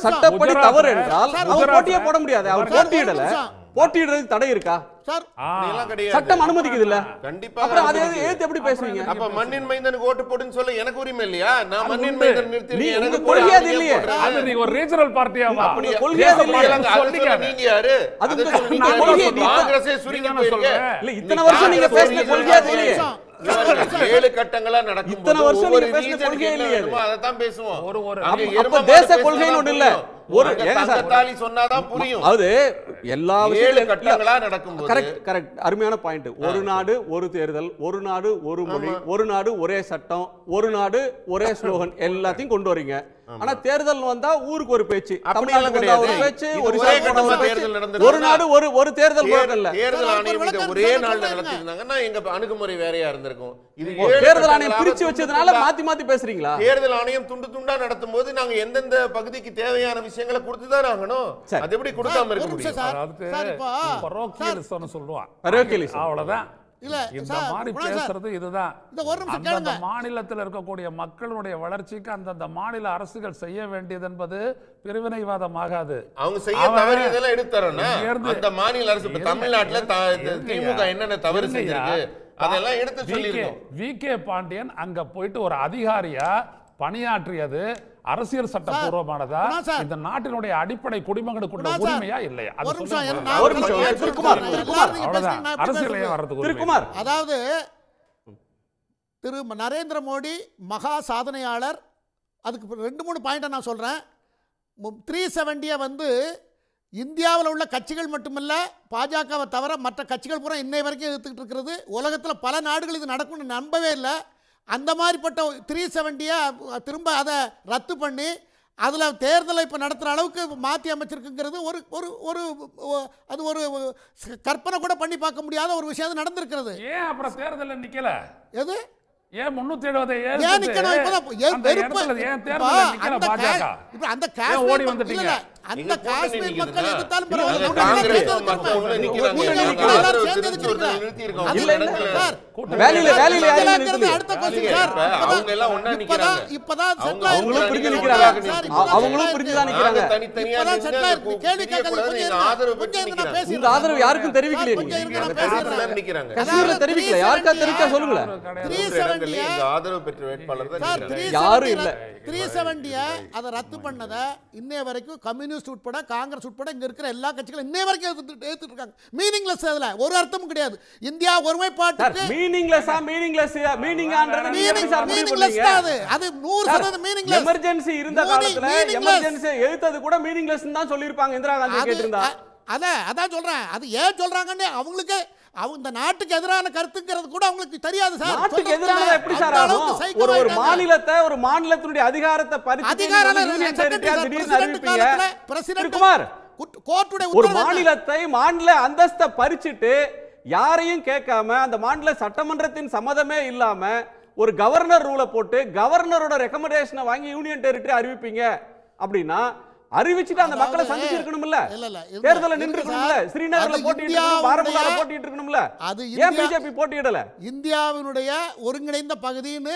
சட்டப்படி தவறு என்றால் அவர் போட்டியே போட முடியாது அவர் போட்டியிடல போட்டியிடுறதுக்கு தடை இருக்கா சார் சட்டம் அனுமதிக்குது இல்ல கண்டிப்பா அப்புறம் அதை ஏத்து எப்படி பேசுவீங்க அப்ப மண்ணின் மைந்தனுக்கு ஓட்டு போடுன்னு சொல்ல எனக்கு உரிமை இல்லையா நான் மண்ணின் மைந்தன் நிறுத்தி எனக்கு கொள்கையா இல்லையே அது நீ ஒரு ரீஜனல் பார்ட்டியாவா அப்படி கொள்கையா இல்லையா நீங்க யாரு அது நீங்க கொள்கையை காங்கிரஸே சுருங்கி போயிருங்க இல்ல இத்தனை வருஷம் நீங்க பேசின கொள்கையா இல்லையே ஏழு கட்டங்களா நடக்கும் இத்தனை வருஷம் நீங்க பேசின கொள்கையே இல்லையே அதான் பேசுவோம் ஒரு ஒரு தேச கொள்கைன்னு ஒண்ணு இல்ல ஒரு சொன்னாதான் புரியும் அது எல்லா விஷயங்களும் நடக்கும் கரெக்ட் கரெக்ட் அருமையான பாயிண்ட் ஒரு நாடு ஒரு தேர்தல் ஒரு நாடு ஒரு மொழி ஒரு நாடு ஒரே சட்டம் ஒரு நாடு ஒரே ஸ்லோகன் எல்லாத்தையும் கொண்டு வரீங்க ஆனா தேர்தல் வந்தா ஊருக்கு ஒரு பேச்சு ஒரு பேச்சு ஒரு ஒரு நாடு ஒரு ஒரு தேர்தல் ஆணையம் ஒரே நாள் எங்க அணுகுமுறை வேறையா இருந்திருக்கும் தேர்தல் ஆணையம் பிரிச்சு வச்சதுனால மாத்தி மாத்தி பேசுறீங்களா தேர்தல் ஆணையம் துண்டு துண்டா நடத்தும் போது நாங்க எந்தெந்த பகுதிக்கு தேவையான விஷயங்களை கொடுத்து தான் ஆகணும் அது எப்படி கொடுக்காம இருக்க முடியும் சொல்லுவான் அவ்வளவுதான் மாநிலத்தில் இருக்கக்கூடிய மக்களுடைய வளர்ச்சிக்கு அந்த மாநில அரசுகள் செய்ய வேண்டியது என்பது பிரிவினைவாதம் ஆகாது அவங்க செய்ய தவறு இதெல்லாம் மாநில அரசு தமிழ்நாட்டுல தவறு அதெல்லாம் எடுத்து வி கே பாண்டியன் அங்க போயிட்டு ஒரு அதிகாரியா பணியாற்றியது அரசியல் சட்டபூர்வமானதா இந்த நாட்டினுடைய அடிப்படை குடிமகனுக்குள்ள உரிமையா இல்லையா வர்றதுக்கு அதாவது திரு நரேந்திர மோடி மகா சாதனையாளர் அதுக்கு ரெண்டு மூணு பாயிண்ட்டை நான் சொல்கிறேன் த்ரீ செவன்டியை வந்து இந்தியாவில் உள்ள கட்சிகள் மட்டுமல்ல பாஜகவை தவிர மற்ற கட்சிகள் பூரா இன்னை வரைக்கும் எடுத்துக்கிட்டு இருக்கிறது உலகத்தில் பல நாடுகள் இது நடக்கும்னு நம்பவே இல்லை அந்த மாதிரிப்பட்ட த்ரீ செவன்ட்டியாக திரும்ப அதை ரத்து பண்ணி அதில் தேர்தலை இப்போ நடத்துகிற அளவுக்கு மாற்றி அமைச்சிருக்குங்கிறது ஒரு ஒரு ஒரு அது ஒரு கற்பனை கூட பண்ணி பார்க்க முடியாத ஒரு விஷயம் நடந்திருக்கிறது ஏன் அப்புறம் தேர்தலில் நிற்கல எது ஏன் முன்னூத்தி எழுபது ஏன் நிக்கணும் இப்பதான் ஏன் அந்த ஓடி வந்துட்டீங்க அந்த காஷ்மீர் மக்கள் எதிர்த்தாலும் ஆதரவு யாருக்கும் வேட்பாளர் யாரும் இல்ல ரத்து வரைக்கும் கம்யூனிஸ்ட் உட்பட காங்கிரஸ் உட்பட இங்கே இருக்கிற எல்லா கட்சிகளும் இன்னை வரைக்கும் எடுத்துட்டு இருக்காங்க மீனிங்லெஸ் அதில் ஒரு அர்த்தமும் கிடையாது இந்தியா ஒருமைப்பாட்டு மீனிங்லெஸ்ஸா மீனிங்லெஸ் மீனிங்கான்றது மீனிங்லெஸ் அது அது நூறு சதவீதம் மீனிங்லெஸ் எமர்ஜென்சி இருந்த எமர்ஜென்சி எழுத்தது கூட மீனிங்லெஸ் தான் சொல்லியிருப்பாங்க இந்திரா காந்தி கேட்டிருந்தா அதான் அதான் சொல்றேன் அது ஏன் சொல்றாங்கன்னு அவங்களுக்கே அவங்க நாட்டுக்கு எதிரான கருத்துங்கிறது கூட அவங்களுக்கு தெரியாது சார் நாட்டுக்கு எதிரான எப்படி சார் ஆகும் ஒரு ஒரு மாநிலத்தை ஒரு மாநிலத்தினுடைய அதிகாரத்தை பறித்து அதிகாரம் பிரசிடென்ட் குமார் கோர்ட்டுடைய ஒரு மாநிலத்தை மாநில அந்தஸ்தை பறிச்சுட்டு யாரையும் கேட்காம அந்த மாநில சட்டமன்றத்தின் சம்மதமே இல்லாம ஒரு கவர்னர் ரூலை போட்டு கவர்னரோட ரெக்கமெண்டேஷனை வாங்கி யூனியன் டெரிட்டரி அறிவிப்பீங்க அப்படின்னா அறிவிச்சுட்டு அந்த மக்களை சந்திச்சு இருக்கணும்ல தேர்தல நின்று இருக்கணும்ல ஸ்ரீநகர்ல போட்டிட்டு பாரம்பரிய போட்டிட்டு இருக்கணும்ல அது ஏன் பிஜேபி போட்டியிடல இந்தியாவினுடைய ஒருங்கிணைந்த பகுதின்னு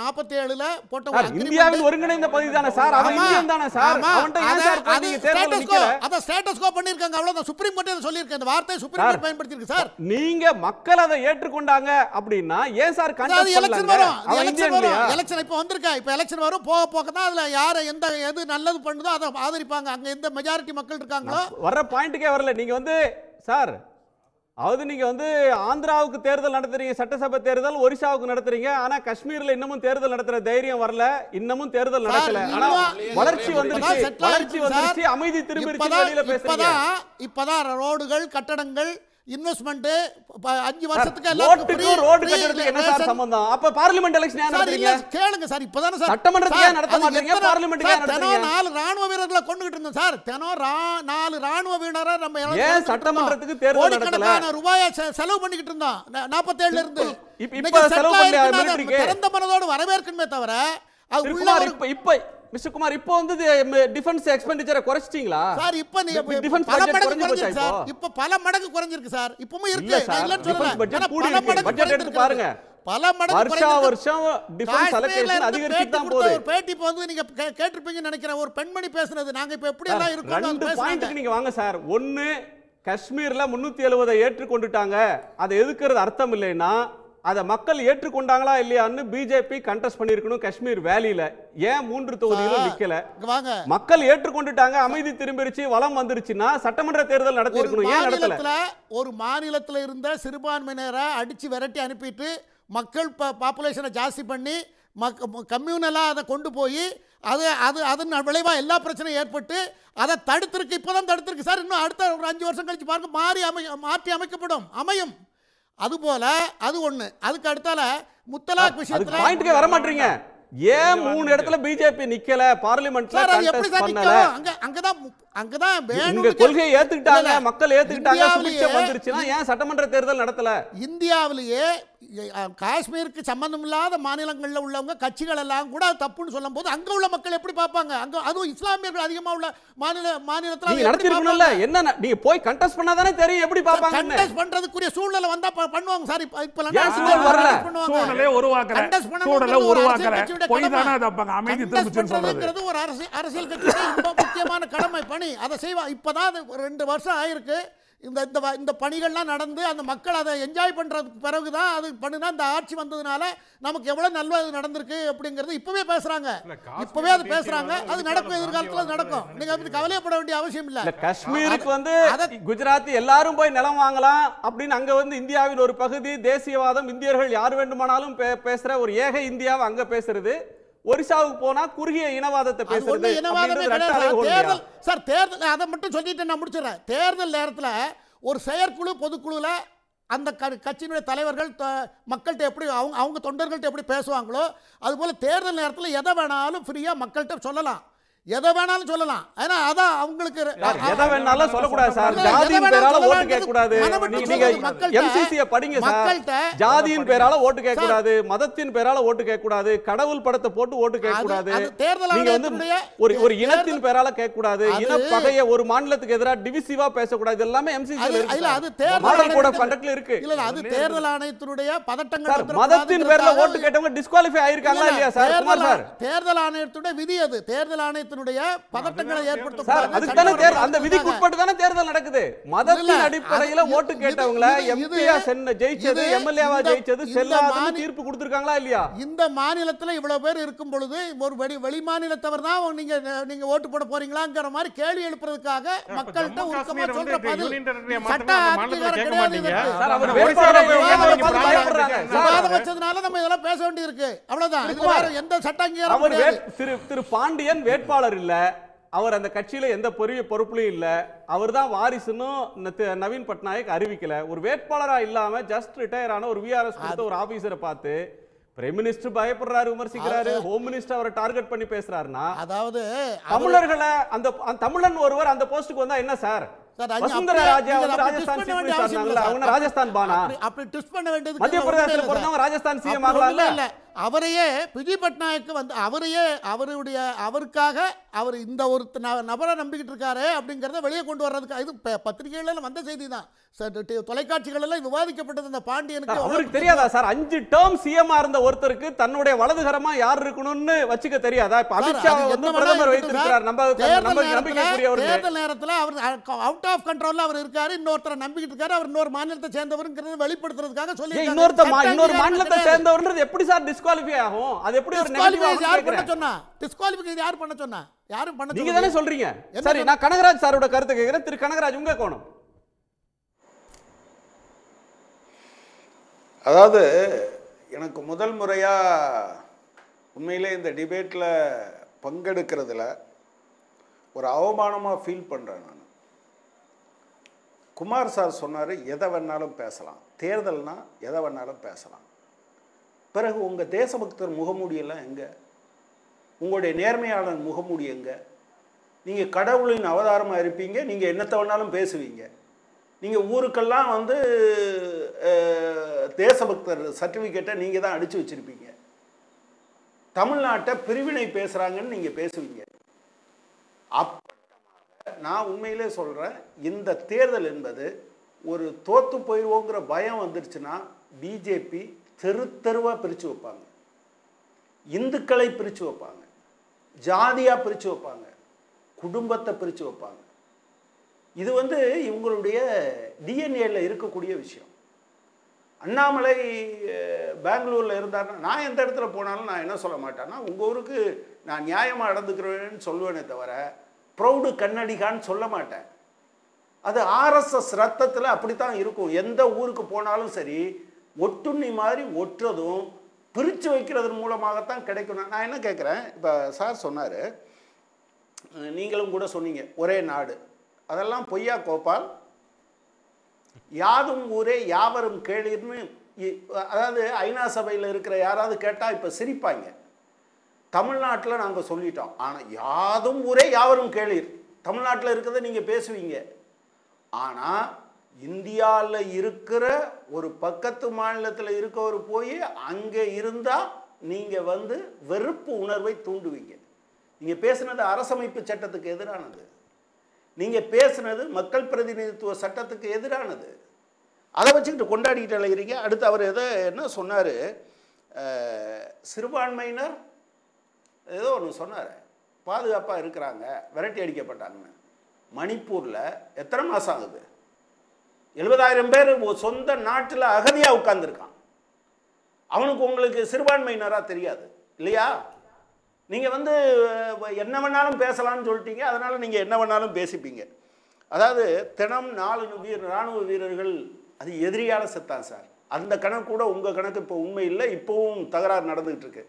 நாற்பத்தி ஏழுல போட்ட இந்தியாவின் ஒருங்கிணைந்த பகுதி தானே சார் அவன் தானே சார் அவன்கிட்ட ஏன் சார் போய் தேர்தல் நிக்கல ஸ்டேட்டஸ் கோ பண்ணிருக்காங்க அவ்வளவுதான் சுப்ரீம் கோர்ட் அதை சொல்லிருக்க அந்த வார்த்தை சுப்ரீம் கோர்ட் பயன்படுத்தி சார் நீங்க மக்கள் அதை ஏற்றுக்கொண்டாங்க அப்படின்னா ஏன் சார் கண்டஸ்ட் எலெக்ஷன் வரும் எலெக்ஷன் வரும் எலெக்ஷன் இப்ப வந்திருக்கா இப்ப எலெக்ஷன் வரும் போக போக தான் அதுல யார எந்த எது நல்லது பண்ணுதோ அதை ஆதரிப்பாங்க அங்க எந்த மெஜாரிட்டி மக்கள் இருக்காங்களோ வர பாயிண்ட்டுக்கே வரல நீங்க வந்து சார் அதாவது நீங்க வந்து ஆந்திராவுக்கு தேர்தல் நடத்துறீங்க சட்டசபை தேர்தல் ஒரிசாவுக்கு நடத்துறீங்க ஆனா காஷ்மீர்ல இன்னமும் தேர்தல் நடத்துற தைரியம் வரல இன்னமும் தேர்தல் நடக்கல ஆனா வளர்ச்சி வந்துருச்சு வளர்ச்சி வந்துருச்சு அமைதி திரும்பி இப்பதான் இப்பதான் ரோடுகள் கட்டடங்கள் இன்வெஸ்ட்மெண்ட் அஞ்சு வருஷத்துக்கு எல்லாத்துக்கும் ரோடு கட்டுறதுக்கு என்ன சார் சம்பந்தம் அப்ப பார்லிமெண்ட் எலெக்ஷன் ஏன் நடத்துறீங்க கேளுங்க சார் இப்பதான சார் சட்டமன்றத்துக்கு ஏன் நடத்த மாட்டீங்க பார்லிமெண்ட் ஏன் நடத்துறீங்க நாலு ராணுவ வீரர்களை கொண்டுகிட்டு இருந்தோம் சார் தினம் நாலு ராணுவ வீரரை நம்ம ஏன் சட்டமன்றத்துக்கு தேர்தல் நடத்தல ரூபாய செலவு பண்ணிக்கிட்டு இருந்தோம் 47ல இருந்து இப்ப செலவு பண்ணி திறந்த மனதோடு வரவேற்கணுமே தவிர அது உள்ள இப்ப இப்போ மிஸ்டர் குமார் இப்போ வந்து டிஃபென்ஸ் எக்ஸ்பெண்டிச்சரை குறைச்சிட்டீங்களா சார் இப்போ நீங்க டிஃபென்ஸ் பல மடங்கு குறைஞ்சிருக்கு சார் இப்போ பல மடங்கு குறைஞ்சிருக்கு சார் இப்பவும் இருக்கு இல்லன்னு சொல்லல பட்ஜெட் கூடி பட்ஜெட் எடுத்து பாருங்க பல மடங்கு வருஷம் வருஷம் டிஃபென்ஸ் அலோகேஷன் அதிகரிச்சிட்டு தான் போகுது ஒரு பேட்டி இப்போ வந்து நீங்க கேட்டிருப்பீங்கன்னு நினைக்கிறேன் ஒரு பெண்மணி பேசுனது நாங்க இப்போ எப்படி எல்லாம் இருக்கோம் ரெண்டு பாயிண்ட்க்கு நீங்க வாங்க சார் ஒன்னு காஷ்மீர்ல முன்னூத்தி எழுபதை ஏற்றுக்கொண்டுட்டாங்க அதை எதுக்குறது அர்த்தம் இல்லைன்னா அதை மக்கள் ஏற்றுக்கொண்டாங்களா இல்லையான்னு பிஜேபி கண்டஸ்ட் பண்ணிருக்கணும் காஷ்மீர் வேலியில ஏன் மூன்று தொகுதியிலும் நிக்கல மக்கள் ஏற்றுக்கொண்டுட்டாங்க அமைதி திரும்பிருச்சு வளம் வந்துருச்சுன்னா சட்டமன்ற தேர்தல் நடத்திருக்கணும் ஏன் நடத்தல ஒரு மாநிலத்துல இருந்த சிறுபான்மையினரை அடிச்சு விரட்டி அனுப்பிட்டு மக்கள் பாப்புலேஷனை ஜாஸ்தி பண்ணி மக் கம்யூனலாக அதை கொண்டு போய் அது அது அதன் விளைவாக எல்லா பிரச்சனையும் ஏற்பட்டு அதை தடுத்திருக்கு இப்போ தான் தடுத்திருக்கு சார் இன்னும் அடுத்த ஒரு அஞ்சு வருஷம் கழிச்சு பாருங்கள் மாறி அமை மாற்றி அமைக்கப்படும் அமையும் அது போல அது ஒண்ணு அதுக்கு அடுத்தால முத்தலாக் விஷயத்துல பாயிண்ட்க்கு வர மாட்டீங்க ஏன் மூணு இடத்துல பிஜேபி நிக்கல பார்லிமெண்ட்ல அங்க அங்கதான் அங்கதான் உங்க கொள்கையை ஏத்துக்கிட்டாங்க மக்கள் ஏத்துக்கிட்டாங்க வந்துருச்சுன்னா ஏன் சட்டமன்ற தேர்தல் நடத்தல இந்தியாவிலேயே காஷ்மீருக்கு சம்பந்தம் இல்லாத மாநிலங்களில் உள்ளவங்க கட்சிகள் எல்லாம் கூட தப்புன்னு சொல்லும் போது அங்க உள்ள மக்கள் எப்படி பார்ப்பாங்க அங்க அதுவும் இஸ்லாமியர்கள் அதிகமா உள்ள மாநில மாநிலத்தில் நடத்திருக்கணும்ல என்ன நீங்க போய் கண்டெஸ்ட் பண்ணாதானே தெரியும் எப்படி பார்ப்பாங்க கண்டெஸ்ட் பண்றதுக்குரிய சூழ்நிலை வந்தா பண்ணுவாங்க சார் இப்ப இப்ப சூழ்நிலை உருவாக்குற சூழ்நிலை உருவாக்குற பொய் தானே தப்பாங்க அமைதி திரும்ப சொல்றது ஒரு அரசியல் கட்சி முக்கியமான கடமை பணி அதை செய்வா இப்போ தான் ரெண்டு வருஷம் ஆயிருக்கு இந்த இந்த இந்த பணிகள்லாம் நடந்து அந்த மக்கள் அதை என்ஜாய் பண்ணுறதுக்கு பிறகு தான் அது பண்ணுனா இந்த ஆட்சி வந்ததுனால நமக்கு எவ்வளோ அது நடந்திருக்கு அப்படிங்கிறது இப்போவே பேசுகிறாங்க இப்போவே அது பேசுகிறாங்க அது நடக்கும் எதிர்காலத்தில் நடக்கும் நீங்கள் அப்படி கவலைப்பட வேண்டிய அவசியம் இல்லை காஷ்மீருக்கு வந்து குஜராத் எல்லாரும் போய் நிலம் வாங்கலாம் அப்படின்னு அங்கே வந்து இந்தியாவின் ஒரு பகுதி தேசியவாதம் இந்தியர்கள் யார் வேண்டுமானாலும் பே பேசுகிற ஒரு ஏக இந்தியாவை அங்கே பேசுறது ஒரிசாவுக்கு போனா குறுகிய இனவாதத்தை பேசுறது தேர்தல் சார் தேர்தல் அதை மட்டும் சொல்லிட்டு நான் முடிச்சிடறேன் தேர்தல் நேரத்தில் ஒரு செயற்குழு பொதுக்குழுவில் அந்த க கட்சியினுடைய தலைவர்கள் மக்கள்கிட்ட எப்படி அவங்க அவங்க தொண்டர்கள்ட்ட எப்படி பேசுவாங்களோ அதுபோல் தேர்தல் நேரத்தில் எதை வேணாலும் ஃப்ரீயாக மக்கள்கிட்ட சொல்லலாம் எதை வேணாலும் சொல்லலாம் ஏன்னா அதான் அவங்களுக்கு எதை வேணாலும் சொல்லக்கூடாது சார் ஜாதியின் பேரால ஓட்டு கேட்க கூடாது நீங்க எம்சிசிய படிங்க சார் ஜாதியின் பேரால ஓட்டு கேட்க கூடாது மதத்தின் பேரால ஓட்டு கேட்க கூடாது கடவுள் படத்தை போட்டு ஓட்டு கேட்க கூடாது நீங்க வந்து ஒரு ஒரு இனத்தின் பேரால கேட்க கூடாது இன பகைய ஒரு மாநிலத்துக்கு எதிராக டிவிசிவா பேசக்கூடாது இது எல்லாமே எம்சிசி இல்ல அது தேர்தல் கூட கண்டக்ட்ல இருக்கு இல்ல அது தேர்தல் ஆணையத்தினுடைய பதட்டங்கள் மதத்தின் பேர்ல ஓட்டு கேட்டவங்க டிஸ்குவாலிஃபை ஆயிருக்காங்களா இல்லையா சார் தேர்தல் ஆணையத்துடைய விதி அது தேர்தல் ஆணையத்து சமுதாயத்தினுடைய பதட்டங்களை ஏற்படுத்த அந்த விதிக்கு உட்பட்டு தானே தேர்தல் நடக்குது மதத்தின் அடிப்படையில ஓட்டு கேட்டவங்கள எம்பியா சென்ன ஜெயிச்சது எம்எல்ஏவா ஜெயிச்சது செல்லாதுன்னு தீர்ப்பு கொடுத்திருக்காங்களா இல்லையா இந்த மாநிலத்துல இவ்வளவு பேர் இருக்கும் பொழுது ஒரு வெளி வெளி தான் நீங்க நீங்க ஓட்டு போட போறீங்களாங்கிற மாதிரி கேள்வி எழுப்புறதுக்காக மக்கள்கிட்ட உருக்கமா சொல்ற பதில் நம்ம இதெல்லாம் பேச வேண்டியிருக்கு அவ்வளவுதான் எந்த சட்ட அங்கீகாரம் வேட்பாளர் வேட்பாளர் இல்லை அவர் அந்த கட்சியில் எந்த பொறிய பொறுப்புலையும் இல்லை அவர் தான் வாரிசுன்னு நவீன் பட்நாயக் அறிவிக்கல ஒரு வேட்பாளராக இல்லாமல் ஜஸ்ட் ரிட்டையர் ஆன ஒரு விஆர்எஸ் கொடுத்த ஒரு ஆஃபீஸரை பார்த்து பிரைம் மினிஸ்டர் பயப்படுறாரு விமர்சிக்கிறாரு ஹோம் மினிஸ்டர் அவரை டார்கெட் பண்ணி பேசுறாருன்னா அதாவது தமிழர்களை அந்த தமிழன் ஒருவர் அந்த போஸ்டுக்கு வந்தா என்ன சார் ராஜஸ்தான் ராஜஸ்தான் பானா அப்படி பண்ண வேண்டியது மத்திய பிறந்தவங்க ராஜஸ்தான் சிஎம் ஆகலாம் இல்ல அவரையே பிஜி பட்நாயக்கு வந்து அவரையே அவருடைய அவருக்காக அவர் இந்த ஒரு நபரை நம்பிக்கிட்டு இருக்காரு அப்படிங்கிறத வெளியே கொண்டு வர்றதுக்கு இது பத்திரிகைகள் வந்த செய்தி தான் எல்லாம் விவாதிக்கப்பட்டது இந்த பாண்டியனுக்கு அவருக்கு தெரியாதா சார் அஞ்சு டேர்ம் சிஎம்மா இருந்த ஒருத்தருக்கு தன்னுடைய வலதுகரமா யார் இருக்கணும்னு வச்சுக்க தெரியாதா இப்ப அமித்ஷா வந்து பிரதமர் வைத்திருக்கிறார் நம்ம தேர்தல் நேரத்தில் அவர் அவுட் ஆஃப் கண்ட்ரோல் அவர் இருக்காரு இன்னொருத்தரை நம்பிக்கிட்டு இருக்காரு அவர் இன்னொரு மாநிலத்தை சேர்ந்தவருங்கிறது வெளிப்படுத்துறதுக்காக சொல்லி இன்னொருத்தர் இன்னொரு மாநிலத்தை சேர்ந்தவர்ன்றது எப்படி சார் டிஸ்குவாலிஃபை ஆகும் அது எப்படி ஒரு நெகட்டிவ் யார் பண்ண சொன்னா டிஸ்குவாலிஃபிகேஷன் யார் பண்ண சொன்னா யாரும் பண்ண நீங்க தானே சொல்றீங்க சரி நான் கனகராஜ் சாரோட கருத்து கேக்குறேன் திரு கனகராஜ் உங்க கோணம் அதாவது எனக்கு முதல் முறையா உண்மையிலே இந்த டிபேட்டில் பங்கெடுக்கிறதுல ஒரு அவமானமாக ஃபீல் பண்ணுறேன் நான் குமார் சார் சொன்னார் எதை வேணாலும் பேசலாம் தேர்தல்னால் எதை வேணாலும் பேசலாம் பிறகு உங்கள் தேசபக்தர் முகமூடியெல்லாம் எங்கே உங்களுடைய நேர்மையாளர் முகமூடி எங்கே நீங்கள் கடவுளின் அவதாரமாக இருப்பீங்க நீங்கள் என்னத்தை வேணாலும் பேசுவீங்க நீங்கள் ஊருக்கெல்லாம் வந்து தேசபக்தர் சர்டிஃபிகேட்டை நீங்கள் தான் அடித்து வச்சுருப்பீங்க தமிழ்நாட்டை பிரிவினை பேசுகிறாங்கன்னு நீங்கள் பேசுவீங்க அப்பட்டமாக நான் உண்மையிலே சொல்கிறேன் இந்த தேர்தல் என்பது ஒரு தோற்று போயிடுவோங்கிற பயம் வந்துருச்சுன்னா பிஜேபி தெரு தெருவாக பிரித்து வைப்பாங்க இந்துக்களை பிரித்து வைப்பாங்க ஜாதியாக பிரித்து வைப்பாங்க குடும்பத்தை பிரித்து வைப்பாங்க இது வந்து இவங்களுடைய டிஎன்ஏல இருக்கக்கூடிய விஷயம் அண்ணாமலை பெங்களூரில் இருந்தாருன்னா நான் எந்த இடத்துல போனாலும் நான் என்ன சொல்ல மாட்டேன்னா உங்கள் ஊருக்கு நான் நியாயமாக நடந்துக்கிறேன்னு சொல்லுவேனே தவிர ப்ரௌடு கண்ணடிகான்னு சொல்ல மாட்டேன் அது ஆர்எஸ்எஸ் ரத்தத்தில் அப்படி தான் இருக்கும் எந்த ஊருக்கு போனாலும் சரி ஒட்டுண்ணி மாதிரி ஒட்டுறதும் பிரித்து வைக்கிறதன் மூலமாகத்தான் கிடைக்கணும் நான் என்ன கேட்குறேன் இப்போ சார் சொன்னார் நீங்களும் கூட சொன்னீங்க ஒரே நாடு அதெல்லாம் பொய்யா கோபால் யாதும் ஊரே யாவரும் கேளுன்னு அதாவது ஐநா சபையில் இருக்கிற யாராவது கேட்டால் இப்போ சிரிப்பாங்க தமிழ்நாட்டில் நாங்கள் சொல்லிட்டோம் ஆனால் யாதும் ஊரே யாவரும் கேளீர் தமிழ்நாட்டில் இருக்கிறத நீங்கள் பேசுவீங்க ஆனால் இந்தியாவில் இருக்கிற ஒரு பக்கத்து மாநிலத்தில் இருக்கவர் போய் அங்கே இருந்தால் நீங்கள் வந்து வெறுப்பு உணர்வை தூண்டுவீங்க நீங்கள் பேசுனது அரசமைப்பு சட்டத்துக்கு எதிரானது நீங்கள் பேசுனது மக்கள் பிரதிநிதித்துவ சட்டத்துக்கு எதிரானது அதை வச்சுக்கிட்டு கொண்டாடிக்கிட்டு அழகிறீங்க அடுத்து அவர் எதோ என்ன சொன்னார் சிறுபான்மையினர் ஏதோ ஒன்று சொன்னார் பாதுகாப்பாக இருக்கிறாங்க விரட்டி அடிக்கப்பட்டாங்கன்னு மணிப்பூரில் எத்தனை மாதம் ஆகுது எழுபதாயிரம் பேர் சொந்த நாட்டில் அகதியாக உட்காந்துருக்கான் அவனுக்கு உங்களுக்கு சிறுபான்மையினராக தெரியாது இல்லையா நீங்கள் வந்து என்ன வேணாலும் பேசலாம்னு சொல்லிட்டீங்க அதனால் நீங்கள் என்ன வேணாலும் பேசிப்பீங்க அதாவது தினம் நாலு வீர இராணுவ வீரர்கள் அது எதிரியால் செத்தான் சார் அந்த கணக்கு கூட உங்கள் கணக்கு இப்போ உண்மை இல்லை இப்போவும் தகராறு நடந்துகிட்டு இருக்கு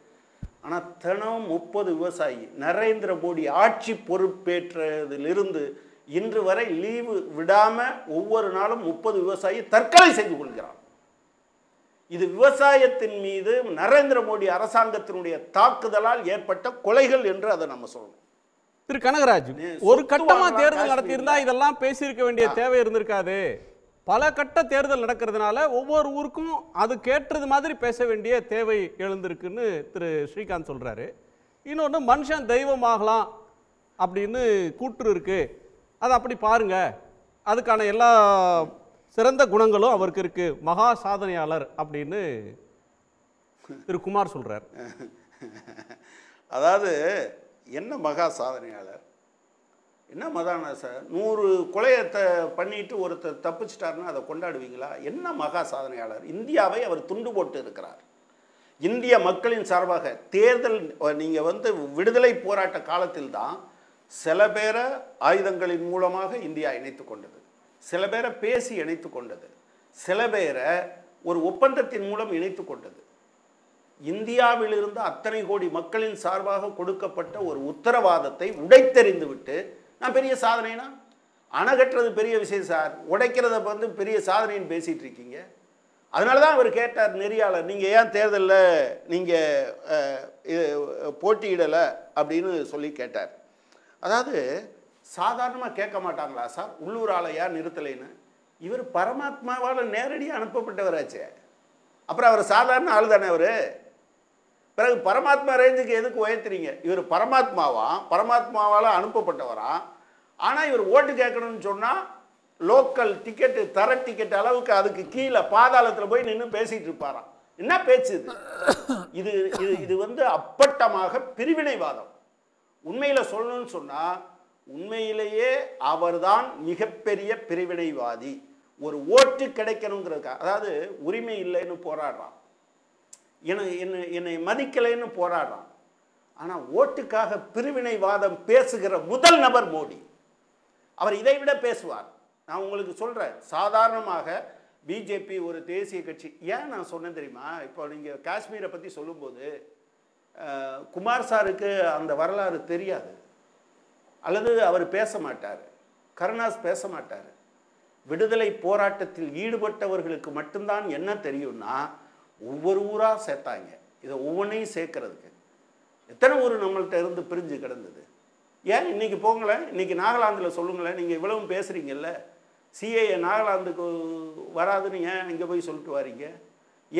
ஆனால் தினம் முப்பது விவசாயி நரேந்திர மோடி ஆட்சி பொறுப்பேற்றதிலிருந்து இன்று வரை லீவு விடாமல் ஒவ்வொரு நாளும் முப்பது விவசாயி தற்கொலை செய்து கொள்கிறார் இது விவசாயத்தின் மீது நரேந்திர மோடி அரசாங்கத்தினுடைய தாக்குதலால் ஏற்பட்ட கொலைகள் என்று அதை நம்ம சொல்லணும் திரு கனகராஜ் ஒரு கட்டமா தேர்தல் நடத்தியிருந்தா இதெல்லாம் பேசியிருக்க வேண்டிய தேவை இருந்திருக்காது பல கட்ட தேர்தல் நடக்கிறதுனால ஒவ்வொரு ஊருக்கும் அது கேட்டது மாதிரி பேச வேண்டிய தேவை எழுந்திருக்குன்னு திரு ஸ்ரீகாந்த் சொல்றாரு இன்னொன்று மனுஷன் தெய்வமாகலாம் அப்படின்னு கூற்று இருக்குது அதை அப்படி பாருங்க அதுக்கான எல்லா சிறந்த குணங்களும் அவருக்கு இருக்குது மகா சாதனையாளர் அப்படின்னு திரு குமார் சொல்றார் அதாவது என்ன மகா சாதனையாளர் என்ன மதான சார் நூறு கொலையத்தை பண்ணிட்டு ஒருத்தர் தப்பிச்சிட்டாருன்னா அதை கொண்டாடுவீங்களா என்ன மகா சாதனையாளர் இந்தியாவை அவர் துண்டு போட்டு இருக்கிறார் இந்திய மக்களின் சார்பாக தேர்தல் நீங்கள் வந்து விடுதலை போராட்ட காலத்தில் தான் சில பேரை ஆயுதங்களின் மூலமாக இந்தியா இணைத்து கொண்டது சில பேரை பேசி இணைத்து கொண்டது சில பேரை ஒரு ஒப்பந்தத்தின் மூலம் இணைத்து கொண்டது இந்தியாவிலிருந்து அத்தனை கோடி மக்களின் சார்பாக கொடுக்கப்பட்ட ஒரு உத்தரவாதத்தை உடைத்தெறிந்து விட்டு நான் பெரிய சாதனைனா அணை பெரிய விஷயம் சார் உடைக்கிறத வந்து பெரிய சாதனைன்னு பேசிகிட்டு இருக்கீங்க அதனால தான் அவர் கேட்டார் நெறியாளர் நீங்கள் ஏன் தேர்தலில் நீங்கள் போட்டியிடலை அப்படின்னு சொல்லி கேட்டார் அதாவது சாதாரணமாக கேட்க மாட்டாங்களா சார் உள்ளூர் ஆலையா நிறுத்தலைன்னு இவர் பரமாத்மாவால் நேரடியாக அனுப்பப்பட்டவராச்சே அப்புறம் அவர் சாதாரண ஆள் தானே அவர் பிறகு பரமாத்மா ரேஞ்சுக்கு எதுக்கு உயர்த்துறீங்க இவர் பரமாத்மாவா பரமாத்மாவால் அனுப்பப்பட்டவராம் ஆனால் இவர் ஓட்டு கேட்கணும்னு சொன்னால் லோக்கல் டிக்கெட்டு தர டிக்கெட் அளவுக்கு அதுக்கு கீழே பாதாளத்தில் போய் நின்று பேசிகிட்டு இருப்பாராம் என்ன பேச்சு இது இது இது வந்து அப்பட்டமாக பிரிவினைவாதம் உண்மையில் சொல்லணும்னு சொன்னால் உண்மையிலேயே அவர்தான் மிகப்பெரிய பிரிவினைவாதி ஒரு ஓட்டு கிடைக்கணுங்கிறதுக்காக அதாவது உரிமை இல்லைன்னு போராடுறான் என்னை என்னை என்னை மதிக்கலைன்னு போராடுறான் ஆனால் ஓட்டுக்காக பிரிவினைவாதம் பேசுகிற முதல் நபர் மோடி அவர் இதை விட பேசுவார் நான் உங்களுக்கு சொல்கிறேன் சாதாரணமாக பிஜேபி ஒரு தேசிய கட்சி ஏன் நான் சொன்னேன் தெரியுமா இப்போ நீங்கள் காஷ்மீரை பற்றி சொல்லும்போது குமார் சாருக்கு அந்த வரலாறு தெரியாது அல்லது அவர் பேச மாட்டார் கருணாஸ் பேச மாட்டார் விடுதலை போராட்டத்தில் ஈடுபட்டவர்களுக்கு மட்டும்தான் என்ன தெரியும்னா ஒவ்வொரு ஊராக சேர்த்தாங்க இதை ஒவ்வொன்றையும் சேர்க்கறதுக்கு எத்தனை ஊர் நம்மள்கிட்ட இருந்து பிரிஞ்சு கிடந்தது ஏன் இன்றைக்கி போங்களேன் இன்றைக்கி நாகாலாந்தில் சொல்லுங்களேன் நீங்கள் இவ்வளவும் பேசுகிறீங்கல்ல சிஏஏ நாகாலாந்துக்கு வராதுன்னு ஏன் இங்கே போய் சொல்லிட்டு வரீங்க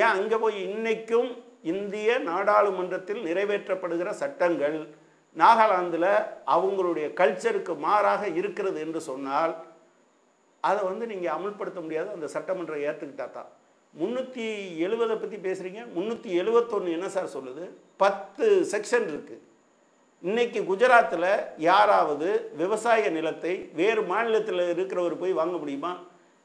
ஏன் அங்கே போய் இன்றைக்கும் இந்திய நாடாளுமன்றத்தில் நிறைவேற்றப்படுகிற சட்டங்கள் நாகாலாந்தில் அவங்களுடைய கல்ச்சருக்கு மாறாக இருக்கிறது என்று சொன்னால் அதை வந்து நீங்கள் அமல்படுத்த முடியாது அந்த சட்டமன்றம் ஏற்றுக்கிட்டா தான் முந்நூற்றி எழுபதை பற்றி பேசுகிறீங்க முந்நூற்றி எழுபத்தொன்று என்ன சார் சொல்லுது பத்து செக்ஷன் இருக்குது இன்றைக்கி குஜராத்தில் யாராவது விவசாய நிலத்தை வேறு மாநிலத்தில் இருக்கிறவர் போய் வாங்க முடியுமா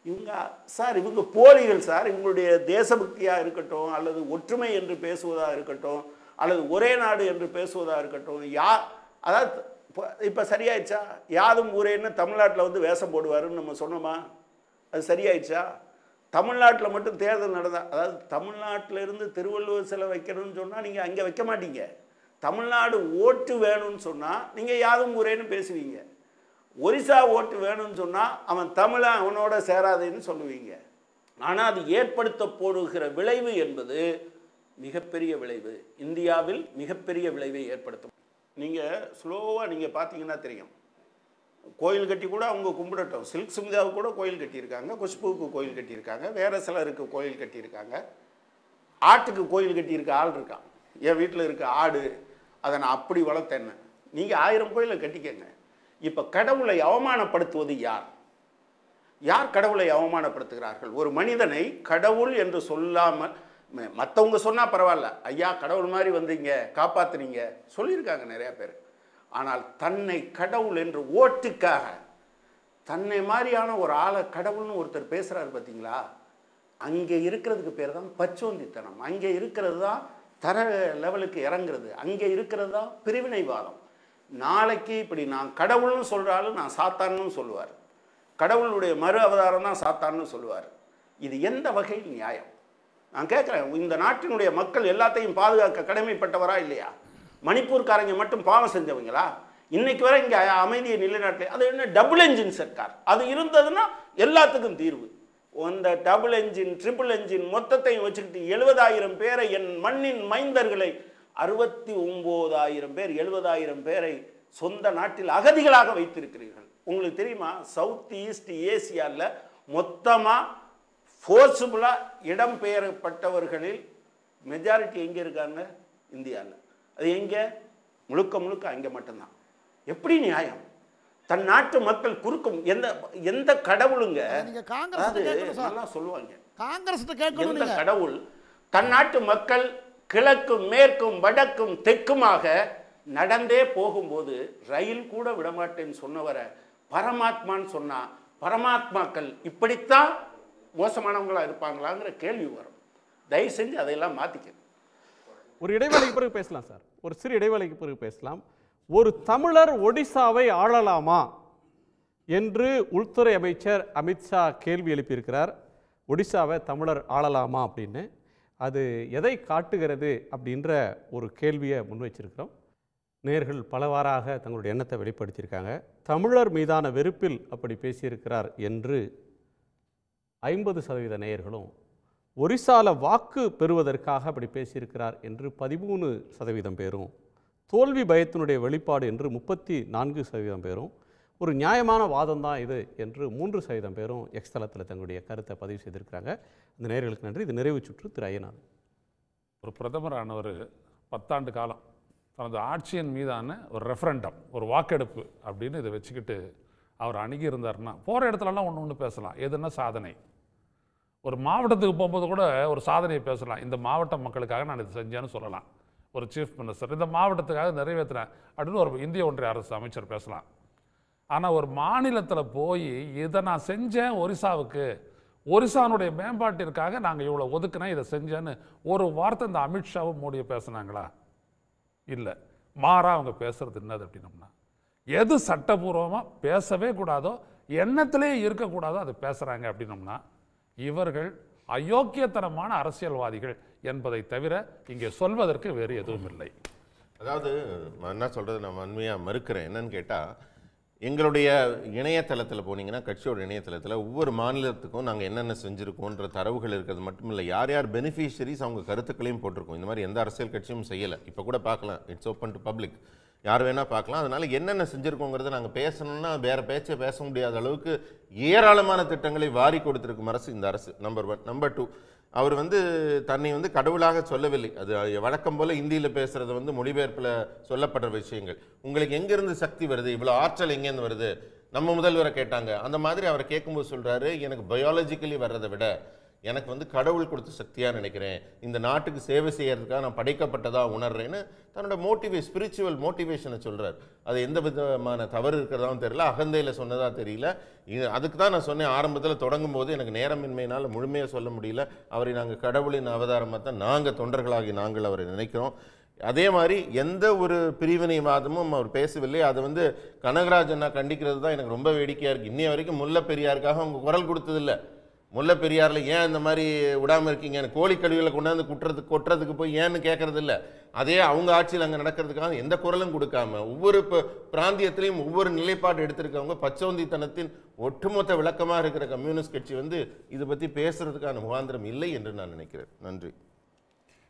இவங்க சார் இவங்க போலிகள் சார் இவங்களுடைய தேசபக்தியாக இருக்கட்டும் அல்லது ஒற்றுமை என்று பேசுவதாக இருக்கட்டும் அல்லது ஒரே நாடு என்று பேசுவதாக இருக்கட்டும் யா அதாவது இப்போ இப்போ சரியாயிடுச்சா யாதும் ஊரேன்னு தமிழ்நாட்டில் வந்து வேஷம் போடுவாருன்னு நம்ம சொன்னோமா அது சரியாயிடுச்சா தமிழ்நாட்டில் மட்டும் தேர்தல் நடந்தா அதாவது தமிழ்நாட்டிலேருந்து திருவள்ளுவர் சிலை வைக்கணும்னு சொன்னால் நீங்கள் அங்கே வைக்க மாட்டீங்க தமிழ்நாடு ஓட்டு வேணும்னு சொன்னால் நீங்கள் யாதும் ஊரேன்னு பேசுவீங்க ஒரிசா ஓட்டு வேணும்னு சொன்னால் அவன் தமிழை அவனோட சேராதுன்னு சொல்லுவீங்க ஆனால் அது ஏற்படுத்த போடுகிற விளைவு என்பது மிகப்பெரிய விளைவு இந்தியாவில் மிகப்பெரிய விளைவை ஏற்படுத்தும் நீங்கள் ஸ்லோவாக நீங்கள் பார்த்தீங்கன்னா தெரியும் கோயில் கட்டி கூட அவங்க கும்பிடட்டும் சில்க் சுமிதாவுக்கு கூட கோயில் கட்டியிருக்காங்க குஷ்புவுக்கு கோயில் கட்டியிருக்காங்க வேறு சிலருக்கு கோயில் கட்டியிருக்காங்க ஆட்டுக்கு கோயில் கட்டியிருக்க ஆள் இருக்கான் என் வீட்டில் இருக்க ஆடு அதை நான் அப்படி வளர்த்தேன்னு நீங்கள் ஆயிரம் கோயிலை கட்டிக்கங்க இப்போ கடவுளை அவமானப்படுத்துவது யார் யார் கடவுளை அவமானப்படுத்துகிறார்கள் ஒரு மனிதனை கடவுள் என்று சொல்லாமல் மற்றவங்க சொன்னால் பரவாயில்ல ஐயா கடவுள் மாதிரி வந்தீங்க காப்பாத்துறீங்க சொல்லியிருக்காங்க நிறையா பேர் ஆனால் தன்னை கடவுள் என்று ஓட்டுக்காக தன்னை மாதிரியான ஒரு ஆளை கடவுள்னு ஒருத்தர் பேசுகிறாரு பார்த்தீங்களா அங்கே இருக்கிறதுக்கு பேர் தான் பச்சோந்தித்தனம் அங்கே இருக்கிறது தான் தர லெவலுக்கு இறங்குறது அங்கே இருக்கிறது தான் பிரிவினைவாதம் நாளைக்கு இப்படி நான் கடவுள்னு சொல்கிறாலும் நான் சாத்தான்னு சொல்லுவார் கடவுளுடைய மறு அவதாரம் தான் சாத்தான்னு சொல்லுவார் இது எந்த வகையில் நியாயம் நான் கேட்குறேன் இந்த நாட்டினுடைய மக்கள் எல்லாத்தையும் பாதுகாக்க கடமைப்பட்டவரா இல்லையா மணிப்பூர்காரங்க மட்டும் பாவம் செஞ்சவங்களா இன்னைக்கு வரை இங்கே அமைதியை நிலைநாட்டில் அது என்ன டபுள் என்ஜின் சர்க்கார் அது இருந்ததுன்னா எல்லாத்துக்கும் தீர்வு அந்த டபுள் என்ஜின் ட்ரிபிள் என்ஜின் மொத்தத்தையும் வச்சுக்கிட்டு எழுபதாயிரம் பேரை என் மண்ணின் மைந்தர்களை அறுபத்தி ஒம்போதாயிரம் பேர் எழுபதாயிரம் பேரை சொந்த நாட்டில் அகதிகளாக வைத்திருக்கிறீர்கள் உங்களுக்கு தெரியுமா சவுத் ஈஸ்ட் ஏசியாவில் மொத்தமாக ஃபோர்ஸபுளாக இடம்பெயரப்பட்டவர்களில் மெஜாரிட்டி எங்கே இருக்காங்க இந்தியாவில் அது எங்கே முழுக்க முழுக்க அங்கே மட்டும்தான் எப்படி நியாயம் தன் நாட்டு மக்கள் குறுக்கும் எந்த எந்த கடவுளுங்க நல்லா சொல்லுவாங்க காங்கிரஸ் கடவுள் தன் நாட்டு மக்கள் கிழக்கும் மேற்கும் வடக்கும் தெற்குமாக நடந்தே போகும்போது ரயில் கூட விடமாட்டேன்னு சொன்னவரை பரமாத்மான்னு சொன்னால் பரமாத்மாக்கள் இப்படித்தான் மோசமானவங்களாக இருப்பாங்களாங்கிற கேள்வி வரும் தயவு செஞ்சு அதையெல்லாம் மாற்றிக்கணும் ஒரு இடைவேளைக்கு பிறகு பேசலாம் சார் ஒரு சிறு இடைவேளைக்கு பிறகு பேசலாம் ஒரு தமிழர் ஒடிசாவை ஆளலாமா என்று உள்துறை அமைச்சர் அமித்ஷா கேள்வி எழுப்பியிருக்கிறார் ஒடிசாவை தமிழர் ஆளலாமா அப்படின்னு அது எதை காட்டுகிறது அப்படின்ற ஒரு கேள்வியை முன்வைச்சிருக்கிறோம் நேர்கள் பலவாறாக தங்களுடைய எண்ணத்தை வெளிப்படுத்தியிருக்காங்க தமிழர் மீதான வெறுப்பில் அப்படி பேசியிருக்கிறார் என்று ஐம்பது சதவீத நேயர்களும் ஒரிசால வாக்கு பெறுவதற்காக அப்படி பேசியிருக்கிறார் என்று பதிமூணு சதவீதம் பேரும் தோல்வி பயத்தினுடைய வெளிப்பாடு என்று முப்பத்தி நான்கு சதவீதம் பேரும் ஒரு நியாயமான வாதம் தான் இது என்று மூன்று சதவீதம் பேரும் எக்ஸ் தளத்தில் தங்களுடைய கருத்தை பதிவு செய்திருக்கிறாங்க இந்த நேர்களுக்கு நன்றி இது நிறைவு சுற்று திரு ஐயநாதன் ஒரு பிரதமரானவர் பத்தாண்டு காலம் தனது ஆட்சியின் மீதான ஒரு ரெஃபரண்டம் ஒரு வாக்கெடுப்பு அப்படின்னு இதை வச்சுக்கிட்டு அவர் அணுகி இருந்தார்னா போகிற இடத்துலலாம் ஒன்று ஒன்று பேசலாம் எதுனா சாதனை ஒரு மாவட்டத்துக்கு போகும்போது கூட ஒரு சாதனையை பேசலாம் இந்த மாவட்ட மக்களுக்காக நான் இது செஞ்சேன்னு சொல்லலாம் ஒரு சீஃப் மினிஸ்டர் இந்த மாவட்டத்துக்காக நிறைவேற்றுறேன் அப்படின்னு ஒரு இந்திய ஒன்றிய அரசு அமைச்சர் பேசலாம் ஆனால் ஒரு மாநிலத்தில் போய் இதை நான் செஞ்சேன் ஒரிசாவுக்கு ஒரிசானுடைய மேம்பாட்டிற்காக நாங்கள் இவ்வளோ ஒதுக்குனா இதை செஞ்சேன்னு ஒரு வார்த்தை இந்த அமித்ஷாவும் மோடியை பேசுனாங்களா இல்லை மாறா அவங்க பேசுறது என்னது அப்படின்னம்னா எது சட்டபூர்வமாக பேசவே கூடாதோ எண்ணத்திலே இருக்கக்கூடாதோ அது பேசுகிறாங்க அப்படின்னம்னா இவர்கள் அயோக்கியத்தனமான அரசியல்வாதிகள் என்பதை தவிர இங்கே சொல்வதற்கு வேறு எதுவும் இல்லை அதாவது நான் என்ன சொல்கிறது நான் உண்மையாக மறுக்கிறேன் என்னன்னு கேட்டால் எங்களுடைய இணையதளத்தில் போனீங்கன்னா கட்சியோட இணையதளத்தில் ஒவ்வொரு மாநிலத்துக்கும் நாங்கள் என்னென்ன செஞ்சுருக்கோன்ற தரவுகள் இருக்கிறது மட்டும் இல்லை யார் யார் பெனிஃபிஷரிஸ் அவங்க கருத்துக்களையும் போட்டிருக்கோம் இந்த மாதிரி எந்த அரசியல் கட்சியும் செய்யலை இப்போ கூட பார்க்கலாம் இட்ஸ் ஓப்பன் டு பப்ளிக் யார் வேணால் பார்க்கலாம் அதனால் என்னென்ன செஞ்சுருக்கோங்கிறத நாங்கள் பேசணும்னா வேறு பேச்சை பேச முடியாத அளவுக்கு ஏராளமான திட்டங்களை வாரி கொடுத்துருக்கும் அரசு இந்த அரசு நம்பர் ஒன் நம்பர் டூ அவர் வந்து தன்னை வந்து கடவுளாக சொல்லவில்லை அது வழக்கம் போல் இந்தியில் பேசுகிறது வந்து மொழிபெயர்ப்பில் சொல்லப்படுற விஷயங்கள் உங்களுக்கு எங்கேருந்து சக்தி வருது இவ்வளோ ஆற்றல் எங்கேருந்து வருது நம்ம முதல்வரை கேட்டாங்க அந்த மாதிரி அவரை கேட்கும்போது சொல்கிறாரு எனக்கு பயாலஜிக்கலி வர்றதை விட எனக்கு வந்து கடவுள் கொடுத்த சக்தியாக நினைக்கிறேன் இந்த நாட்டுக்கு சேவை செய்கிறதுக்காக நான் படைக்கப்பட்டதாக உணர்றேன்னு தன்னோட மோட்டிவே ஸ்பிரிச்சுவல் மோட்டிவேஷனை சொல்கிறார் அது எந்த விதமான தவறு இருக்கிறதாவும் தெரியல அகந்தையில் சொன்னதாக தெரியல இது அதுக்கு தான் நான் சொன்னேன் ஆரம்பத்தில் தொடங்கும் போது எனக்கு நேரமின்மையினால் முழுமையாக சொல்ல முடியல அவரை நாங்கள் கடவுளின் அவதாரமாக தான் நாங்கள் தொண்டர்களாகி நாங்கள் அவரை நினைக்கிறோம் அதே மாதிரி எந்த ஒரு பிரிவினைவாதமும் அவர் பேசவில்லை அது வந்து கனகராஜ் கண்டிக்கிறது தான் எனக்கு ரொம்ப வேடிக்கையாக இருக்குது இன்னைய வரைக்கும் முல்லை பெரியாருக்காக அவங்க குரல் கொடுத்ததில்லை முல்லை பெரியாரில் ஏன் இந்த மாதிரி விடாமல் இருக்கீங்க கோழி கழிவுகளை கொண்டாந்து குட்டுறது கொட்டுறதுக்கு போய் ஏன்னு கேட்கறது இல்லை அதே அவங்க ஆட்சியில் அங்கே நடக்கிறதுக்காக எந்த குரலும் கொடுக்காம ஒவ்வொரு இப்போ பிராந்தியத்திலையும் ஒவ்வொரு நிலைப்பாடு எடுத்திருக்கவங்க பச்சோந்தித்தனத்தின் ஒட்டுமொத்த விளக்கமாக இருக்கிற கம்யூனிஸ்ட் கட்சி வந்து இதை பற்றி பேசுறதுக்கான முகாந்திரம் இல்லை என்று நான் நினைக்கிறேன் நன்றி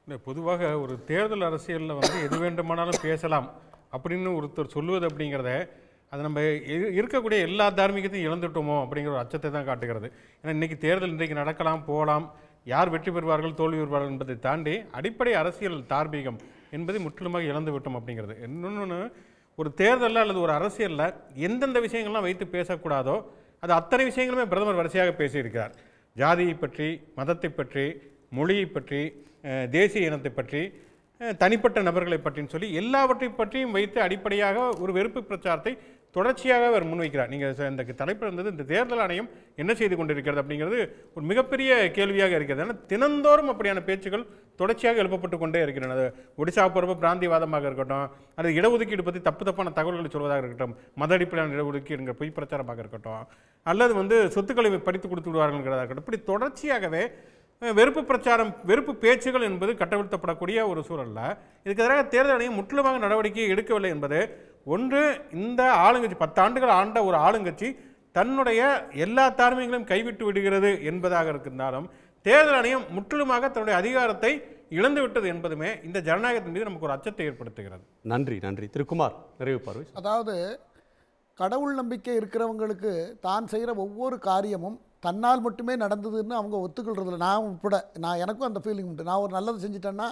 இல்லை பொதுவாக ஒரு தேர்தல் அரசியலில் வந்து எது வேண்டுமானாலும் பேசலாம் அப்படின்னு ஒருத்தர் சொல்லுவது அப்படிங்கிறத அது நம்ம இருக்கக்கூடிய எல்லா தார்மீகத்தையும் இழந்துட்டோமோ அப்படிங்கிற ஒரு அச்சத்தை தான் காட்டுகிறது ஏன்னா இன்றைக்கி தேர்தல் இன்றைக்கு நடக்கலாம் போகலாம் யார் வெற்றி பெறுவார்கள் தோல்வி பெறுவார்கள் என்பதை தாண்டி அடிப்படை அரசியல் தார்மீகம் என்பதை முற்றிலுமாக இழந்து விட்டோம் அப்படிங்கிறது இன்னொன்று ஒரு தேர்தலில் அல்லது ஒரு அரசியலில் எந்தெந்த விஷயங்கள்லாம் வைத்து பேசக்கூடாதோ அது அத்தனை விஷயங்களுமே பிரதமர் வரிசையாக பேசியிருக்கிறார் ஜாதியை பற்றி மதத்தை பற்றி மொழியை பற்றி தேசிய இனத்தை பற்றி தனிப்பட்ட நபர்களை பற்றின்னு சொல்லி எல்லாவற்றை பற்றியும் வைத்து அடிப்படையாக ஒரு வெறுப்பு பிரச்சாரத்தை தொடர்ச்சியாக அவர் முன்வைக்கிறார் நீங்கள் இந்த தலைப்பு இருந்தது இந்த தேர்தல் ஆணையம் என்ன செய்து கொண்டிருக்கிறது அப்படிங்கிறது ஒரு மிகப்பெரிய கேள்வியாக இருக்கிறது ஏன்னா தினந்தோறும் அப்படியான பேச்சுகள் தொடர்ச்சியாக எழுப்பப்பட்டு கொண்டே இருக்கிறது ஒடிசா பொறுப்பு பிராந்திவாதமாக இருக்கட்டும் அல்லது இடஒதுக்கீடு பற்றி தப்பு தப்பான தகவல்களை சொல்வதாக இருக்கட்டும் மத அடிப்படையான இடஒதுக்கீடுங்கிற பொய் பிரச்சாரமாக இருக்கட்டும் அல்லது வந்து சொத்துக்களை படித்து கொடுத்து விடுவார்கள்ங்கிறதா இருக்கட்டும் இப்படி தொடர்ச்சியாகவே வெறுப்பு பிரச்சாரம் வெறுப்பு பேச்சுகள் என்பது கட்டவிழ்த்தப்படக்கூடிய ஒரு சூழலில் இதுக்கு எதிராக தேர்தல் ஆணையம் முற்றிலுமாக நடவடிக்கை எடுக்கவில்லை என்பது ஒன்று இந்த ஆளுங்கட்சி பத்தாண்டுகள் ஆண்ட ஒரு ஆளுங்கட்சி தன்னுடைய எல்லா தார்மீகங்களையும் கைவிட்டு விடுகிறது என்பதாக இருக்கின்றாலும் தேர்தல் ஆணையம் முற்றிலுமாக தன்னுடைய அதிகாரத்தை இழந்து விட்டது என்பதுமே இந்த ஜனநாயகத்தின் மீது நமக்கு ஒரு அச்சத்தை ஏற்படுத்துகிறது நன்றி நன்றி திருக்குமார் நிறைவு பார்வை அதாவது கடவுள் நம்பிக்கை இருக்கிறவங்களுக்கு தான் செய்கிற ஒவ்வொரு காரியமும் தன்னால் மட்டுமே நடந்ததுன்னு அவங்க ஒத்துக்கொள்றதில்ல நான் உட்பட நான் எனக்கும் அந்த ஃபீலிங் உண்டு நான் ஒரு நல்லது செஞ்சிட்டேன்னா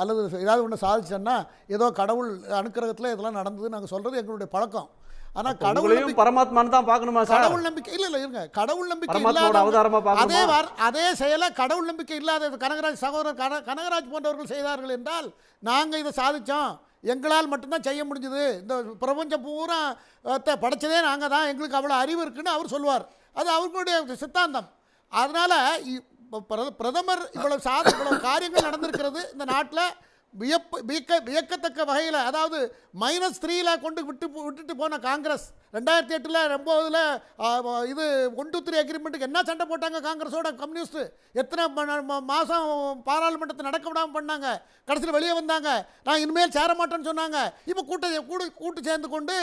அல்லது ஏதாவது ஒன்று சாதிச்சோன்னா ஏதோ கடவுள் அனுக்கிரகத்தில் இதெல்லாம் நடந்தது நாங்கள் சொல்கிறது எங்களுடைய பழக்கம் ஆனால் கடவுளையும் பரமாத்மான்னு தான் பார்க்கணுமா கடவுள் நம்பிக்கை இல்லை இல்லை இருங்க கடவுள் நம்பிக்கை இல்லாத அவதாரமாக அதே அதே செயலை கடவுள் நம்பிக்கை இல்லாத கனகராஜ் சகோதரர் கன கனகராஜ் போன்றவர்கள் செய்தார்கள் என்றால் நாங்கள் இதை சாதித்தோம் எங்களால் மட்டும்தான் செய்ய முடிஞ்சது இந்த பிரபஞ்சம் பூரா படைச்சதே நாங்கள் தான் எங்களுக்கு அவ்வளோ அறிவு இருக்குன்னு அவர் சொல்லுவார் அது அவர்களுடைய சித்தாந்தம் அதனால் பிரதமர் இவ்வளவு சாத இவ்வளவு காரியங்கள் நடந்திருக்கிறது இந்த நாட்டில் வியப்பு வியக்க வியக்கத்தக்க வகையில் அதாவது மைனஸ் த்ரீல கொண்டு விட்டு விட்டுட்டு போன காங்கிரஸ் ரெண்டாயிரத்தி எட்டில் ரொம்பதில் இது ஒன் டூ த்ரீ அக்ரிமெண்ட்டுக்கு என்ன சண்டை போட்டாங்க காங்கிரஸோட கம்யூனிஸ்ட்டு எத்தனை மாதம் பாராளுமன்றத்தை நடக்க விடாமல் பண்ணாங்க கடைசியில் வெளியே வந்தாங்க நான் இனிமேல் சேர மாட்டேன்னு சொன்னாங்க இப்போ கூட்ட கூட கூட்டு சேர்ந்து கொண்டு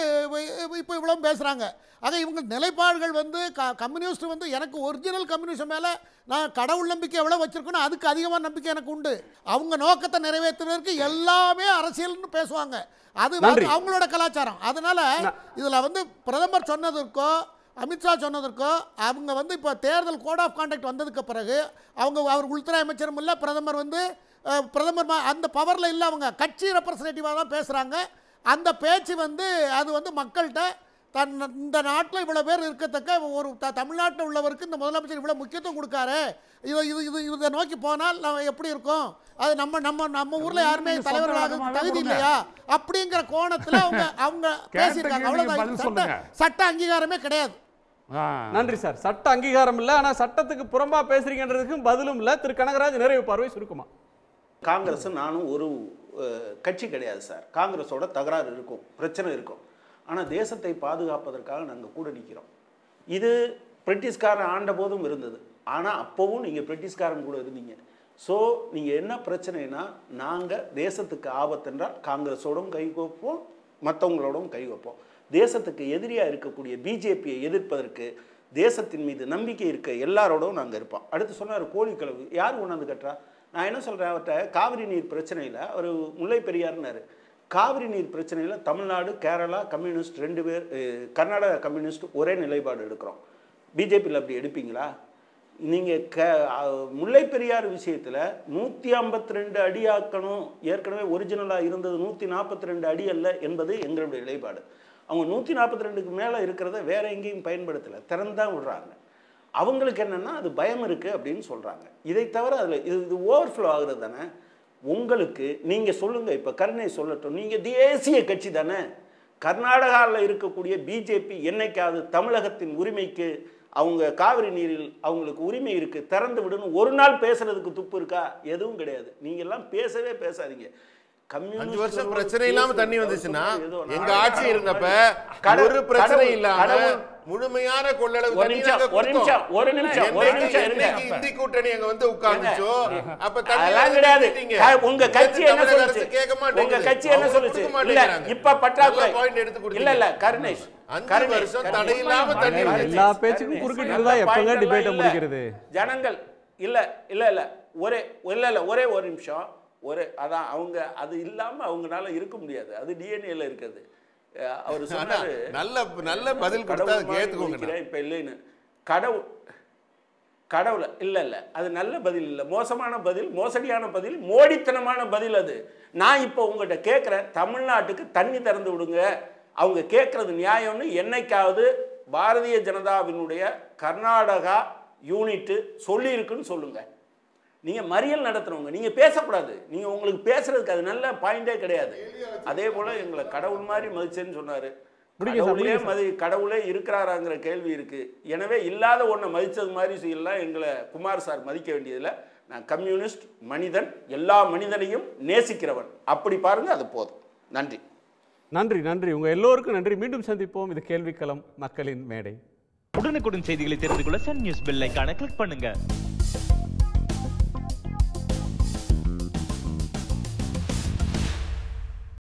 இப்போ இவ்வளோ பேசுகிறாங்க ஆக இவங்க நிலைப்பாடுகள் வந்து க கம்யூனிஸ்ட் வந்து எனக்கு ஒரிஜினல் கம்யூனிஸ்ட் மேலே நான் கடவுள் நம்பிக்கை எவ்வளோ வச்சுருக்கணும் அதுக்கு அதிகமான நம்பிக்கை எனக்கு உண்டு அவங்க நோக்கத்தை நிறைவேற்றுவதற்கு எல்லாமே அரசியல்னு பேசுவாங்க அது அவங்களோட கலாச்சாரம் அதனால இதில் வந்து பிரதமர் சொன்னதற்கோ அமித்ஷா சொன்னதற்கோ அவங்க வந்து இப்போ தேர்தல் கோட் ஆஃப் கான்டாக்ட் வந்ததுக்கு பிறகு அவங்க அவர் உள்துறை அமைச்சரும் இல்லை பிரதமர் வந்து பிரதமர் அந்த பவரில் இல்லை அவங்க கட்சி ரெப்ரசன்டேட்டிவாக தான் பேசுகிறாங்க அந்த பேச்சு வந்து அது வந்து மக்கள்கிட்ட தன் இந்த நாட்டில் இவ்வளோ பேர் இருக்கத்தக்க ஒரு த தமிழ்நாட்டில் உள்ளவருக்கு இந்த முதலமைச்சர் இவ்வளோ முக்கியத்துவம் கொடுக்காரு இது இது இது இதை நோக்கி போனால் நம்ம எப்படி இருக்கும் அது நம்ம நம்ம நம்ம ஊரில் யாருமே தலைவர்களாக தகுதி இல்லையா அப்படிங்கிற கோணத்தில் அவங்க அவங்க பேசியிருக்காங்க அவ்வளோதான் சட்ட சட்ட அங்கீகாரமே கிடையாது நன்றி சார் சட்ட அங்கீகாரம் இல்லை ஆனால் சட்டத்துக்கு புறம்பா பேசுறீங்கன்றதுக்கும் பதிலும் இல்லை திரு கனகராஜ் நிறைவு பார்வை சுருக்குமா காங்கிரஸ் நானும் ஒரு கட்சி கிடையாது சார் காங்கிரஸோட தகராறு இருக்கும் பிரச்சனை இருக்கும் ஆனால் தேசத்தை பாதுகாப்பதற்காக நாங்கள் கூட நிற்கிறோம் இது பிரிட்டிஷ்காரன் ஆண்ட போதும் இருந்தது ஆனால் அப்போவும் நீங்கள் பிரிட்டிஷ்காரன் கூட இருந்தீங்க ஸோ நீங்கள் என்ன பிரச்சனைனா நாங்கள் தேசத்துக்கு என்றால் காங்கிரஸோடும் கை வைப்போம் மற்றவங்களோடும் கை வைப்போம் தேசத்துக்கு எதிரியாக இருக்கக்கூடிய பிஜேபியை எதிர்ப்பதற்கு தேசத்தின் மீது நம்பிக்கை இருக்க எல்லாரோடவும் நாங்கள் இருப்போம் அடுத்து சொன்னார் கோழிக்கழவு யார் கொண்டாந்து கட்டுறா நான் என்ன சொல்கிறேன் அவர்கிட்ட காவிரி நீர் பிரச்சனையில் அவர் முல்லை பெரியார்னாரு காவிரி நீர் பிரச்சனையில் தமிழ்நாடு கேரளா கம்யூனிஸ்ட் ரெண்டு பேர் கர்நாடகா கம்யூனிஸ்ட் ஒரே நிலைப்பாடு எடுக்கிறோம் பிஜேபியில் அப்படி எடுப்பீங்களா நீங்கள் க முல்லை பெரியார் விஷயத்தில் நூற்றி ஐம்பத்தி ரெண்டு அடி ஆக்கணும் ஏற்கனவே ஒரிஜினலாக இருந்தது நூற்றி நாற்பத்தி ரெண்டு அடி அல்ல என்பது எங்களுடைய நிலைப்பாடு அவங்க நூற்றி நாற்பத்தி ரெண்டுக்கு மேலே இருக்கிறத வேற எங்கேயும் பயன்படுத்தலை திறந்தான் விடுறாங்க அவங்களுக்கு என்னென்னா அது பயம் இருக்குது அப்படின்னு சொல்கிறாங்க இதை தவிர அதில் இது இது ஓவர்ஃப்ளோ ஆகுறது தானே உங்களுக்கு நீங்கள் சொல்லுங்கள் இப்போ கருணை சொல்லட்டும் நீங்கள் தேசிய கட்சி தானே கர்நாடகாவில் இருக்கக்கூடிய பிஜேபி என்னைக்காவது தமிழகத்தின் உரிமைக்கு அவங்க காவிரி நீரில் அவங்களுக்கு உரிமை இருக்குது திறந்து விடணும் ஒரு நாள் பேசுறதுக்கு துப்பு இருக்கா எதுவும் கிடையாது நீங்க எல்லாம் பேசவே பேசாதீங்க கம்யூனிஸ்ட் வருஷம் பிரச்சனை இல்லாம தண்ணி வந்துச்சுன்னா எங்க ஆட்சி இருந்தப்ப ஒரு பிரச்சனை இல்லாம முழுமையான கொள்ளளவு ஒரு நிமிஷம் ஒரு நிமிஷம் ஒரு நிமிஷம் இந்தி கூட்டணி அங்க வந்து உட்கார்ந்துச்சோ அப்ப அதெல்லாம் கிடையாது உங்க கட்சி என்ன சொல்லுச்சு கேட்க மாட்டேங்க உங்க கட்சி என்ன சொல்லுச்சு இல்ல இப்ப பற்றாக்குறை பாயிண்ட் எடுத்து கொடுத்து இல்ல இல்ல கருணேஷ் எல்லா பேச்சுக்கும் குறுக்கிட்டு தான் எப்பங்க டிபேட் முடிக்கிறது ஜனங்கள் இல்ல இல்ல இல்ல ஒரே இல்ல இல்ல ஒரே ஒரு நிமிஷம் ஒரு அதான் அவங்க அது இல்லாம அவங்களால இருக்க முடியாது அது டிஎன்ஏல இருக்கிறது அவர் சொன்னாரு நல்ல நல்ல பதில் கொடுத்தா கேட்டுக்கோங்க இப்போ இல்லைன்னு கடவுள் கடவுளை இல்லை இல்லை அது நல்ல பதில் இல்லை மோசமான பதில் மோசடியான பதில் மோடித்தனமான பதில் அது நான் இப்போ உங்கள்கிட்ட கேட்குறேன் தமிழ்நாட்டுக்கு தண்ணி திறந்து விடுங்க அவங்க கேட்குறது நியாயம்னு என்னைக்காவது பாரதிய ஜனதாவினுடைய கர்நாடகா யூனிட்டு சொல்லியிருக்குன்னு சொல்லுங்கள் நீங்கள் மறியல் நடத்துகிறவங்க நீங்கள் பேசக்கூடாது நீங்கள் உங்களுக்கு பேசுறதுக்கு அது நல்ல பாயிண்டே கிடையாது அதே போல் எங்களை கடவுள் மாதிரி மதிச்சேன்னு சொன்னார் கடவுளே மதி கடவுளே இருக்கிறாராங்கிற கேள்வி இருக்குது எனவே இல்லாத ஒன்றை மதித்தது மாதிரி செய்யலாம் எங்களை குமார் சார் மதிக்க வேண்டியதில்லை நான் கம்யூனிஸ்ட் மனிதன் எல்லா மனிதனையும் நேசிக்கிறவன் அப்படி பாருங்கள் அது போதும் நன்றி நன்றி நன்றி உங்கள் எல்லோருக்கும் நன்றி மீண்டும் சந்திப்போம் இது கேள்விக்களம் மக்களின் மேடை உடனுக்குடன் செய்திகளை தெரிந்து கொள்ள சன் நியூஸ் பெல் ஐக்கான கிளிக் பண்ணுங்கள்